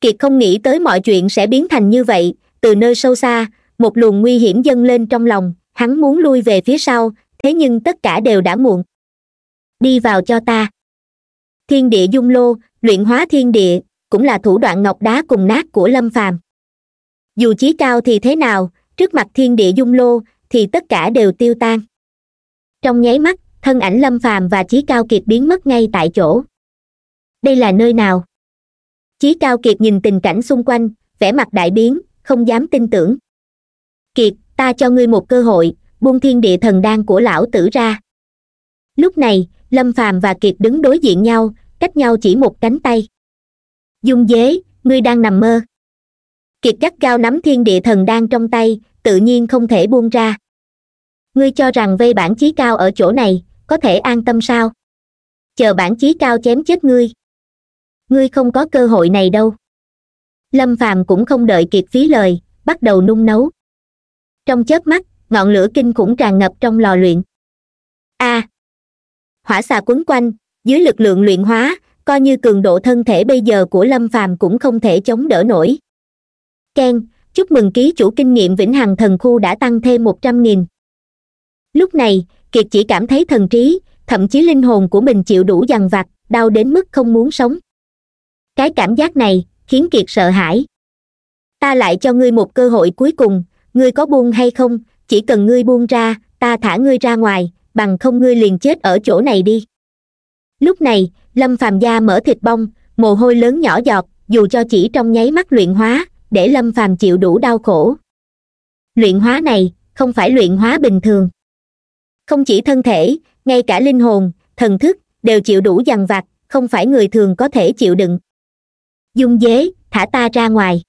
kiệt không nghĩ tới mọi chuyện sẽ biến thành như vậy từ nơi sâu xa một luồng nguy hiểm dâng lên trong lòng hắn muốn lui về phía sau thế nhưng tất cả đều đã muộn đi vào cho ta thiên địa dung lô luyện hóa thiên địa cũng là thủ đoạn ngọc đá cùng nát của lâm phàm dù chí cao thì thế nào trước mặt thiên địa dung lô thì tất cả đều tiêu tan trong nháy mắt thân ảnh lâm phàm và chí cao kiệt biến mất ngay tại chỗ đây là nơi nào chí cao kiệt nhìn tình cảnh xung quanh vẻ mặt đại biến không dám tin tưởng kiệt ta cho ngươi một cơ hội buông thiên địa thần đan của lão tử ra lúc này lâm phàm và kiệt đứng đối diện nhau cách nhau chỉ một cánh tay dung dế ngươi đang nằm mơ kiệt gắt cao nắm thiên địa thần đan trong tay tự nhiên không thể buông ra ngươi cho rằng vây bản chí cao ở chỗ này có thể an tâm sao chờ bản chí cao chém chết ngươi ngươi không có cơ hội này đâu lâm phàm cũng không đợi kiệt phí lời bắt đầu nung nấu trong chớp mắt ngọn lửa kinh khủng tràn ngập trong lò luyện a hỏa xà quấn quanh dưới lực lượng luyện hóa coi như cường độ thân thể bây giờ của lâm phàm cũng không thể chống đỡ nổi keng chúc mừng ký chủ kinh nghiệm vĩnh hằng thần khu đã tăng thêm một trăm nghìn lúc này kiệt chỉ cảm thấy thần trí thậm chí linh hồn của mình chịu đủ dằn vặt đau đến mức không muốn sống cái cảm giác này khiến kiệt sợ hãi ta lại cho ngươi một cơ hội cuối cùng ngươi có buông hay không chỉ cần ngươi buông ra ta thả ngươi ra ngoài bằng không ngươi liền chết ở chỗ này đi lúc này lâm phàm gia mở thịt bong mồ hôi lớn nhỏ giọt dù cho chỉ trong nháy mắt luyện hóa để lâm phàm chịu đủ đau khổ luyện hóa này không phải luyện hóa bình thường không chỉ thân thể ngay cả linh hồn thần thức đều chịu đủ dằn vặt không phải người thường có thể chịu đựng dung dế thả ta ra ngoài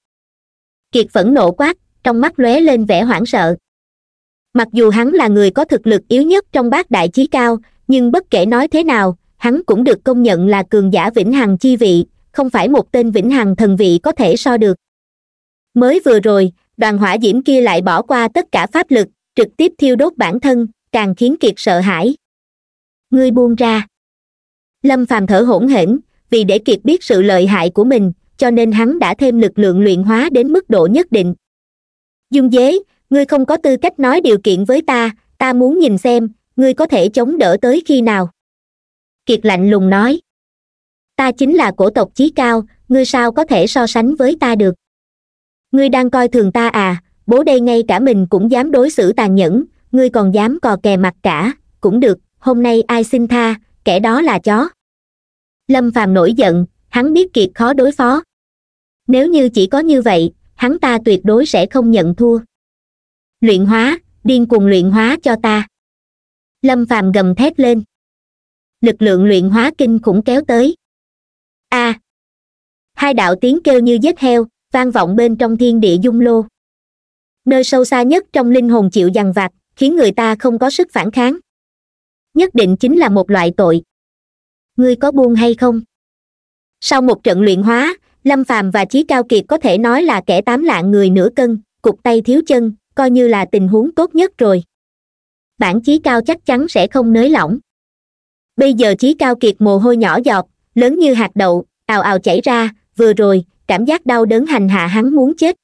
kiệt phẫn nộ quát trong mắt lóe lên vẻ hoảng sợ mặc dù hắn là người có thực lực yếu nhất trong bát đại chí cao nhưng bất kể nói thế nào hắn cũng được công nhận là cường giả vĩnh hằng chi vị không phải một tên vĩnh hằng thần vị có thể so được mới vừa rồi đoàn hỏa diễm kia lại bỏ qua tất cả pháp lực trực tiếp thiêu đốt bản thân càng khiến kiệt sợ hãi ngươi buông ra lâm phàm thở hổn hển vì để kiệt biết sự lợi hại của mình cho nên hắn đã thêm lực lượng luyện hóa đến mức độ nhất định dung dế ngươi không có tư cách nói điều kiện với ta ta muốn nhìn xem ngươi có thể chống đỡ tới khi nào kiệt lạnh lùng nói ta chính là cổ tộc chí cao ngươi sao có thể so sánh với ta được ngươi đang coi thường ta à bố đây ngay cả mình cũng dám đối xử tàn nhẫn ngươi còn dám cò kè mặt cả cũng được hôm nay ai xin tha kẻ đó là chó lâm phàm nổi giận hắn biết kiệt khó đối phó nếu như chỉ có như vậy hắn ta tuyệt đối sẽ không nhận thua luyện hóa điên cuồng luyện hóa cho ta lâm phàm gầm thét lên lực lượng luyện hóa kinh khủng kéo tới a à, hai đạo tiếng kêu như vết heo vang vọng bên trong thiên địa dung lô nơi sâu xa nhất trong linh hồn chịu dằn vặt khiến người ta không có sức phản kháng nhất định chính là một loại tội ngươi có buông hay không sau một trận luyện hóa lâm phàm và chí cao kiệt có thể nói là kẻ tám lạng người nửa cân cục tay thiếu chân coi như là tình huống tốt nhất rồi bản chí cao chắc chắn sẽ không nới lỏng bây giờ chí cao kiệt mồ hôi nhỏ giọt lớn như hạt đậu ào ào chảy ra vừa rồi cảm giác đau đớn hành hạ hắn muốn chết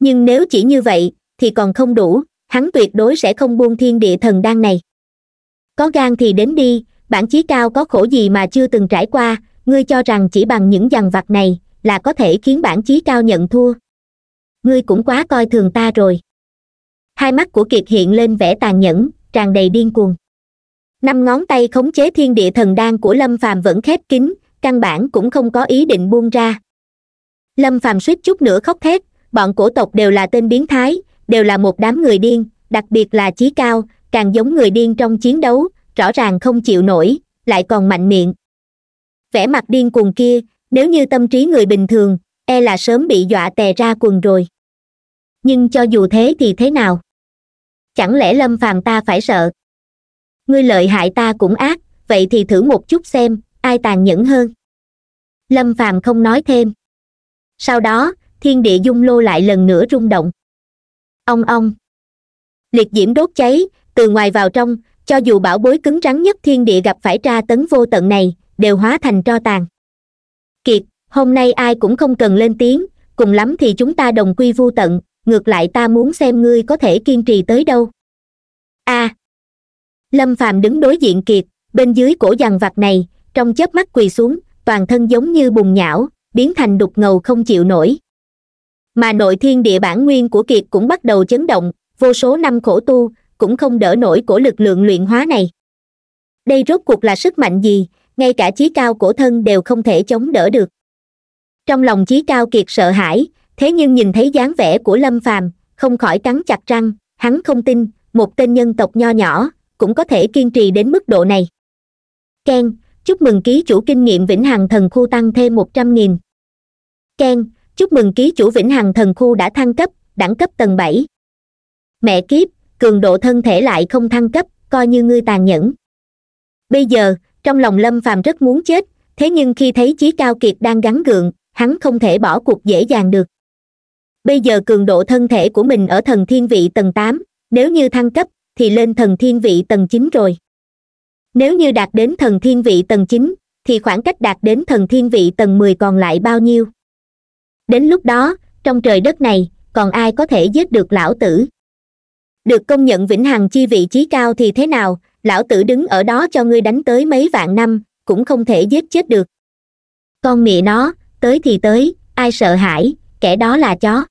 nhưng nếu chỉ như vậy thì còn không đủ hắn tuyệt đối sẽ không buông thiên địa thần đan này có gan thì đến đi bản chí cao có khổ gì mà chưa từng trải qua ngươi cho rằng chỉ bằng những dằn vặt này là có thể khiến bản chí cao nhận thua ngươi cũng quá coi thường ta rồi hai mắt của kiệt hiện lên vẻ tàn nhẫn tràn đầy điên cuồng năm ngón tay khống chế thiên địa thần đan của lâm phàm vẫn khép kín căn bản cũng không có ý định buông ra lâm phàm suýt chút nữa khóc thét bọn cổ tộc đều là tên biến thái đều là một đám người điên đặc biệt là chí cao càng giống người điên trong chiến đấu rõ ràng không chịu nổi lại còn mạnh miệng vẻ mặt điên cuồng kia nếu như tâm trí người bình thường e là sớm bị dọa tè ra quần rồi nhưng cho dù thế thì thế nào chẳng lẽ lâm phàm ta phải sợ ngươi lợi hại ta cũng ác vậy thì thử một chút xem ai tàn nhẫn hơn lâm phàm không nói thêm sau đó thiên địa dung lô lại lần nữa rung động ông ông liệt diễm đốt cháy từ ngoài vào trong cho dù bảo bối cứng rắn nhất thiên địa gặp phải tra tấn vô tận này đều hóa thành tro tàn kiệt hôm nay ai cũng không cần lên tiếng cùng lắm thì chúng ta đồng quy vô tận ngược lại ta muốn xem ngươi có thể kiên trì tới đâu a à, lâm phàm đứng đối diện kiệt bên dưới cổ dằn vặt này trong chớp mắt quỳ xuống toàn thân giống như bùn nhão biến thành đục ngầu không chịu nổi mà nội thiên địa bản nguyên của kiệt cũng bắt đầu chấn động vô số năm khổ tu cũng không đỡ nổi của lực lượng luyện hóa này đây rốt cuộc là sức mạnh gì ngay cả chí cao cổ thân đều không thể chống đỡ được trong lòng chí cao kiệt sợ hãi thế nhưng nhìn thấy dáng vẻ của lâm phàm không khỏi cắn chặt răng hắn không tin một tên nhân tộc nho nhỏ cũng có thể kiên trì đến mức độ này keng chúc mừng ký chủ kinh nghiệm vĩnh hằng thần khu tăng thêm một trăm nghìn keng chúc mừng ký chủ vĩnh hằng thần khu đã thăng cấp đẳng cấp tầng bảy mẹ kiếp cường độ thân thể lại không thăng cấp coi như ngươi tàn nhẫn bây giờ trong lòng lâm phàm rất muốn chết thế nhưng khi thấy chí cao kiệt đang gắn gượng hắn không thể bỏ cuộc dễ dàng được bây giờ cường độ thân thể của mình ở thần thiên vị tầng tám nếu như thăng cấp thì lên thần thiên vị tầng chín rồi nếu như đạt đến thần thiên vị tầng chín thì khoảng cách đạt đến thần thiên vị tầng mười còn lại bao nhiêu đến lúc đó trong trời đất này còn ai có thể giết được lão tử được công nhận vĩnh hằng chi vị trí cao thì thế nào lão tử đứng ở đó cho ngươi đánh tới mấy vạn năm cũng không thể giết chết được con mẹ nó tới thì tới ai sợ hãi kẻ đó là chó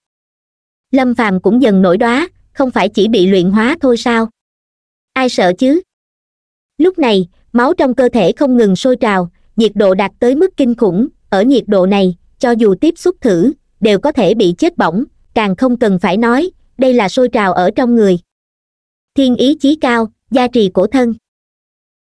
lâm phàm cũng dần nổi đoá không phải chỉ bị luyện hóa thôi sao ai sợ chứ lúc này máu trong cơ thể không ngừng sôi trào nhiệt độ đạt tới mức kinh khủng ở nhiệt độ này cho dù tiếp xúc thử đều có thể bị chết bỏng càng không cần phải nói đây là sôi trào ở trong người thiên ý chí cao gia trì cổ thân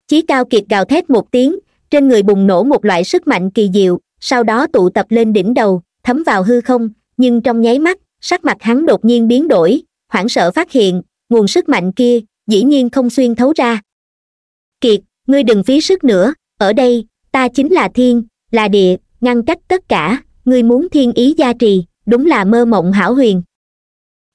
chí cao kiệt gào thét một tiếng trên người bùng nổ một loại sức mạnh kỳ diệu sau đó tụ tập lên đỉnh đầu thấm vào hư không nhưng trong nháy mắt sắc mặt hắn đột nhiên biến đổi hoảng sợ phát hiện nguồn sức mạnh kia dĩ nhiên không xuyên thấu ra kiệt ngươi đừng phí sức nữa ở đây ta chính là thiên là địa ngăn cách tất cả ngươi muốn thiên ý gia trì đúng là mơ mộng hảo huyền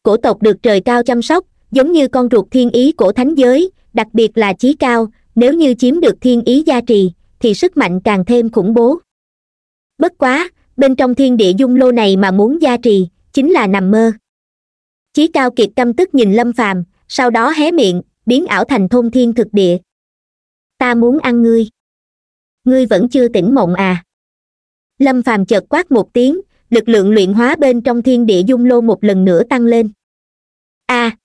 cổ tộc được trời cao chăm sóc giống như con ruột thiên ý cổ thánh giới đặc biệt là chí cao nếu như chiếm được thiên ý gia trì thì sức mạnh càng thêm khủng bố bất quá bên trong thiên địa dung lô này mà muốn gia trì chính là nằm mơ chí cao kiệt căm tức nhìn lâm phàm sau đó hé miệng biến ảo thành thôn thiên thực địa ta muốn ăn ngươi ngươi vẫn chưa tỉnh mộng à lâm phàm chợt quát một tiếng lực lượng luyện hóa bên trong thiên địa dung lô một lần nữa tăng lên a à.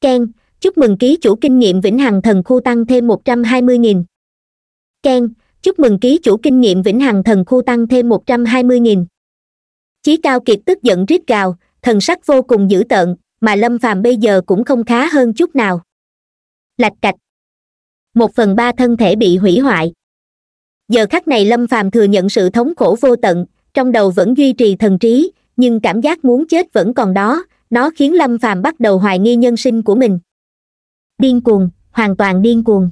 keng chúc mừng ký chủ kinh nghiệm vĩnh hằng thần khu tăng thêm một trăm hai mươi nghìn keng chúc mừng ký chủ kinh nghiệm vĩnh hằng thần khu tăng thêm một trăm hai mươi nghìn chí cao kiệt tức giận rít gào thần sắc vô cùng dữ tợn mà lâm phàm bây giờ cũng không khá hơn chút nào lạch cạch một phần ba thân thể bị hủy hoại giờ khắc này lâm phàm thừa nhận sự thống khổ vô tận trong đầu vẫn duy trì thần trí nhưng cảm giác muốn chết vẫn còn đó nó khiến lâm phàm bắt đầu hoài nghi nhân sinh của mình điên cuồng hoàn toàn điên cuồng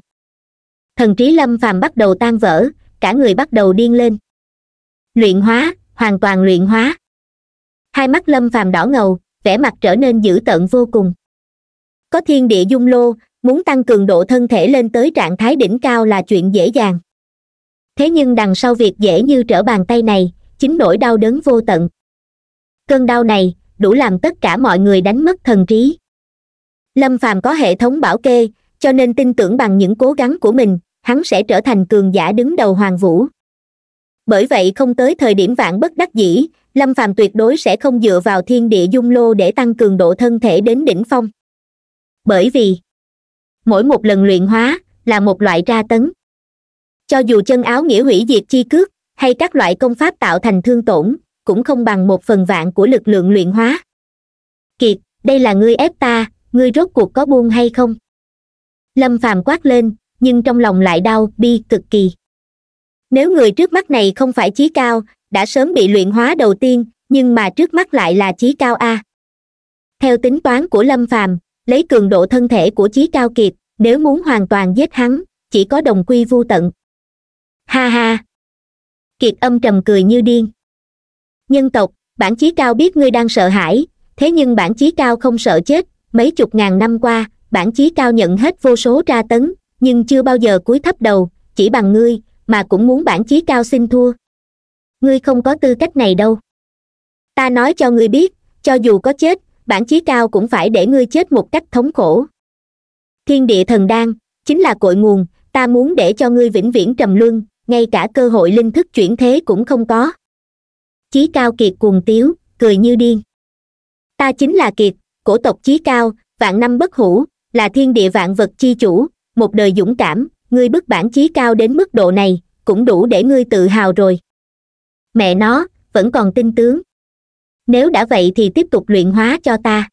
thần trí lâm phàm bắt đầu tan vỡ cả người bắt đầu điên lên luyện hóa hoàn toàn luyện hóa hai mắt lâm phàm đỏ ngầu vẻ mặt trở nên dữ tợn vô cùng có thiên địa dung lô muốn tăng cường độ thân thể lên tới trạng thái đỉnh cao là chuyện dễ dàng thế nhưng đằng sau việc dễ như trở bàn tay này chính nỗi đau đớn vô tận cơn đau này đủ làm tất cả mọi người đánh mất thần trí lâm phàm có hệ thống bảo kê cho nên tin tưởng bằng những cố gắng của mình hắn sẽ trở thành cường giả đứng đầu hoàng vũ bởi vậy không tới thời điểm vạn bất đắc dĩ lâm phàm tuyệt đối sẽ không dựa vào thiên địa dung lô để tăng cường độ thân thể đến đỉnh phong bởi vì mỗi một lần luyện hóa là một loại tra tấn cho dù chân áo nghĩa hủy diệt chi cước hay các loại công pháp tạo thành thương tổn cũng không bằng một phần vạn của lực lượng luyện hóa kiệt đây là ngươi ép ta ngươi rốt cuộc có buông hay không lâm phàm quát lên nhưng trong lòng lại đau bi cực kỳ nếu người trước mắt này không phải chí cao đã sớm bị luyện hóa đầu tiên nhưng mà trước mắt lại là chí cao a theo tính toán của lâm phàm lấy cường độ thân thể của chí cao kiệt nếu muốn hoàn toàn giết hắn chỉ có đồng quy vu tận ha ha kiệt âm trầm cười như điên nhân tộc bản chí cao biết ngươi đang sợ hãi thế nhưng bản chí cao không sợ chết mấy chục ngàn năm qua bản chí cao nhận hết vô số tra tấn nhưng chưa bao giờ cúi thấp đầu chỉ bằng ngươi mà cũng muốn bản chí cao xin thua ngươi không có tư cách này đâu ta nói cho ngươi biết cho dù có chết bản chí cao cũng phải để ngươi chết một cách thống khổ thiên địa thần đan chính là cội nguồn ta muốn để cho ngươi vĩnh viễn trầm luân ngay cả cơ hội linh thức chuyển thế cũng không có chí cao kiệt cuồng tiếu cười như điên ta chính là kiệt cổ tộc chí cao vạn năm bất hủ là thiên địa vạn vật chi chủ một đời dũng cảm ngươi bức bản chí cao đến mức độ này cũng đủ để ngươi tự hào rồi mẹ nó vẫn còn tin tướng nếu đã vậy thì tiếp tục luyện hóa cho ta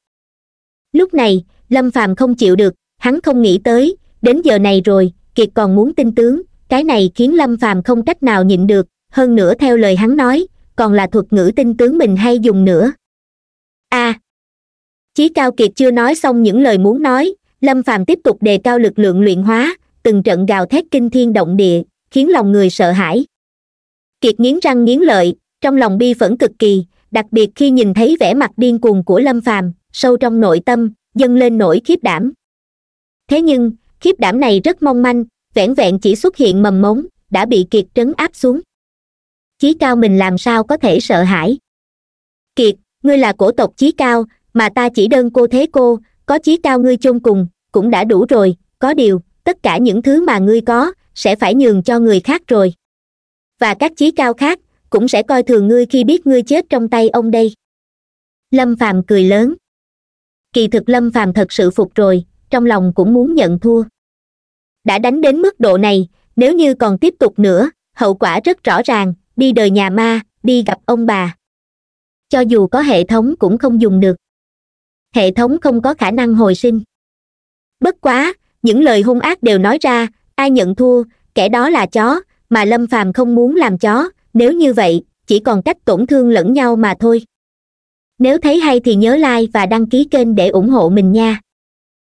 lúc này lâm phàm không chịu được hắn không nghĩ tới đến giờ này rồi kiệt còn muốn tin tướng cái này khiến lâm phàm không cách nào nhịn được hơn nữa theo lời hắn nói còn là thuật ngữ tinh tướng mình hay dùng nữa a à, chí cao kiệt chưa nói xong những lời muốn nói lâm phàm tiếp tục đề cao lực lượng luyện hóa từng trận gào thét kinh thiên động địa khiến lòng người sợ hãi kiệt nghiến răng nghiến lợi trong lòng bi phẫn cực kỳ đặc biệt khi nhìn thấy vẻ mặt điên cuồng của lâm phàm sâu trong nội tâm dâng lên nỗi khiếp đảm thế nhưng khiếp đảm này rất mong manh vẻn vẹn chỉ xuất hiện mầm mống đã bị kiệt trấn áp xuống chí cao mình làm sao có thể sợ hãi kiệt ngươi là cổ tộc chí cao mà ta chỉ đơn cô thế cô có chí cao ngươi chôn cùng cũng đã đủ rồi có điều tất cả những thứ mà ngươi có sẽ phải nhường cho người khác rồi và các chí cao khác cũng sẽ coi thường ngươi khi biết ngươi chết trong tay ông đây lâm phàm cười lớn kỳ thực lâm phàm thật sự phục rồi trong lòng cũng muốn nhận thua đã đánh đến mức độ này nếu như còn tiếp tục nữa hậu quả rất rõ ràng đi đời nhà ma đi gặp ông bà cho dù có hệ thống cũng không dùng được hệ thống không có khả năng hồi sinh bất quá những lời hung ác đều nói ra ai nhận thua kẻ đó là chó mà lâm phàm không muốn làm chó nếu như vậy chỉ còn cách tổn thương lẫn nhau mà thôi nếu thấy hay thì nhớ like và đăng ký kênh để ủng hộ mình nha